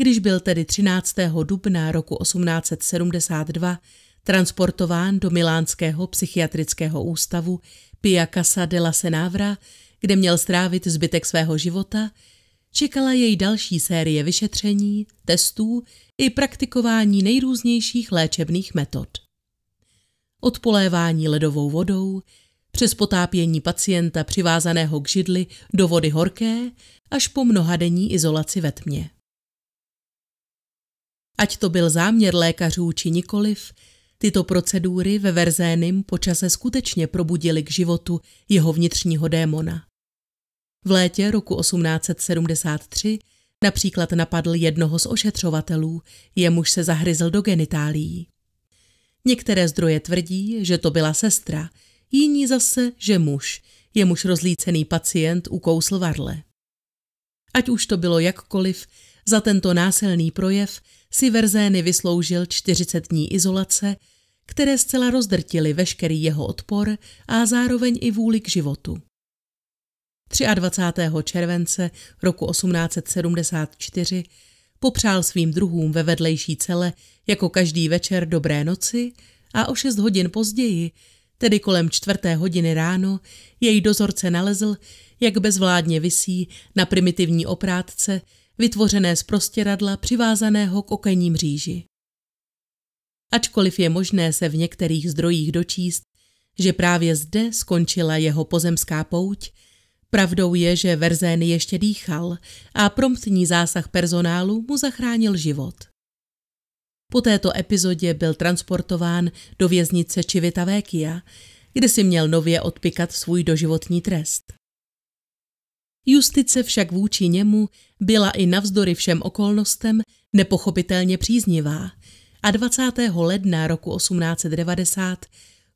Když byl tedy 13. dubna roku 1872 transportován do milánského psychiatrického ústavu Pia Casa della Senavra, kde měl strávit zbytek svého života, Čekala jej další série vyšetření, testů i praktikování nejrůznějších léčebných metod. Od polévání ledovou vodou, přes potápění pacienta přivázaného k židli do vody horké až po mnohadenní izolaci ve tmě. Ať to byl záměr lékařů či nikoliv, tyto procedury ve Verzénim počase skutečně probudily k životu jeho vnitřního démona. V létě roku 1873 například napadl jednoho z ošetřovatelů, jemuž se zahryzl do genitálií. Některé zdroje tvrdí, že to byla sestra, jiní zase, že muž, jemuž rozlícený pacient ukousl varle. Ať už to bylo jakkoliv, za tento násilný projev si Verzény vysloužil 40 dní izolace, které zcela rozdrtily veškerý jeho odpor a zároveň i vůli k životu. 23. července roku 1874 popřál svým druhům ve vedlejší cele jako každý večer dobré noci a o šest hodin později, tedy kolem čtvrté hodiny ráno, její dozorce nalezl, jak bezvládně visí na primitivní oprátce vytvořené z prostěradla přivázaného k okenním říži. Ačkoliv je možné se v některých zdrojích dočíst, že právě zde skončila jeho pozemská pouť, Pravdou je, že Verzén ještě dýchal a promptní zásah personálu mu zachránil život. Po této epizodě byl transportován do věznice Vékia, kde si měl nově odpikat svůj doživotní trest. Justice však vůči němu byla i navzdory všem okolnostem nepochopitelně příznivá a 20. ledna roku 1890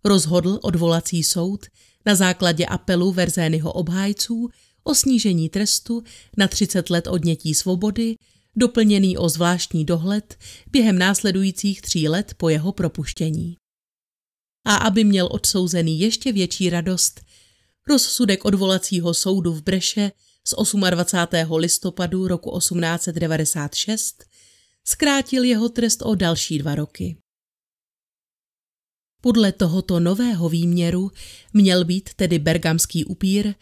rozhodl odvolací soud na základě apelu Verzényho obhájců o snížení trestu na 30 let odnětí svobody, doplněný o zvláštní dohled během následujících tří let po jeho propuštění. A aby měl odsouzený ještě větší radost, rozsudek odvolacího soudu v Breše z 28. listopadu roku 1896 zkrátil jeho trest o další dva roky. Podle tohoto nového výměru měl být tedy bergamský upír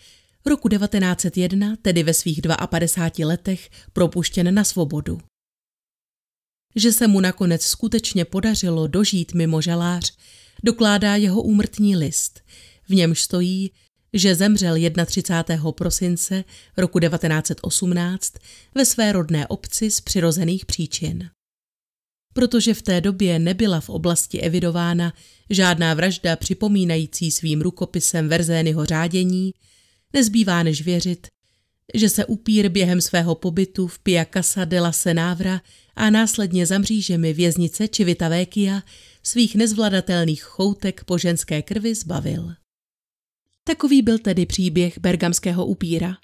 roku 1901, tedy ve svých 52 letech, propuštěn na svobodu. Že se mu nakonec skutečně podařilo dožít mimo žalář, dokládá jeho úmrtní list, v němž stojí, že zemřel 31. prosince roku 1918 ve své rodné obci z přirozených příčin protože v té době nebyla v oblasti evidována žádná vražda připomínající svým rukopisem Verzényho řádění, nezbývá než věřit, že se upír během svého pobytu v Casa de la Senávra a následně za mřížemi věznice Vekia svých nezvladatelných choutek po ženské krvi zbavil. Takový byl tedy příběh bergamského upíra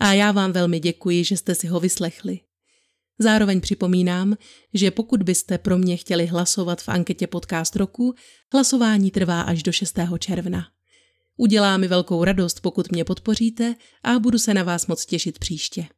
a já vám velmi děkuji, že jste si ho vyslechli. Zároveň připomínám, že pokud byste pro mě chtěli hlasovat v anketě Podcast roku, hlasování trvá až do 6. června. Udělá mi velkou radost, pokud mě podpoříte a budu se na vás moc těšit příště.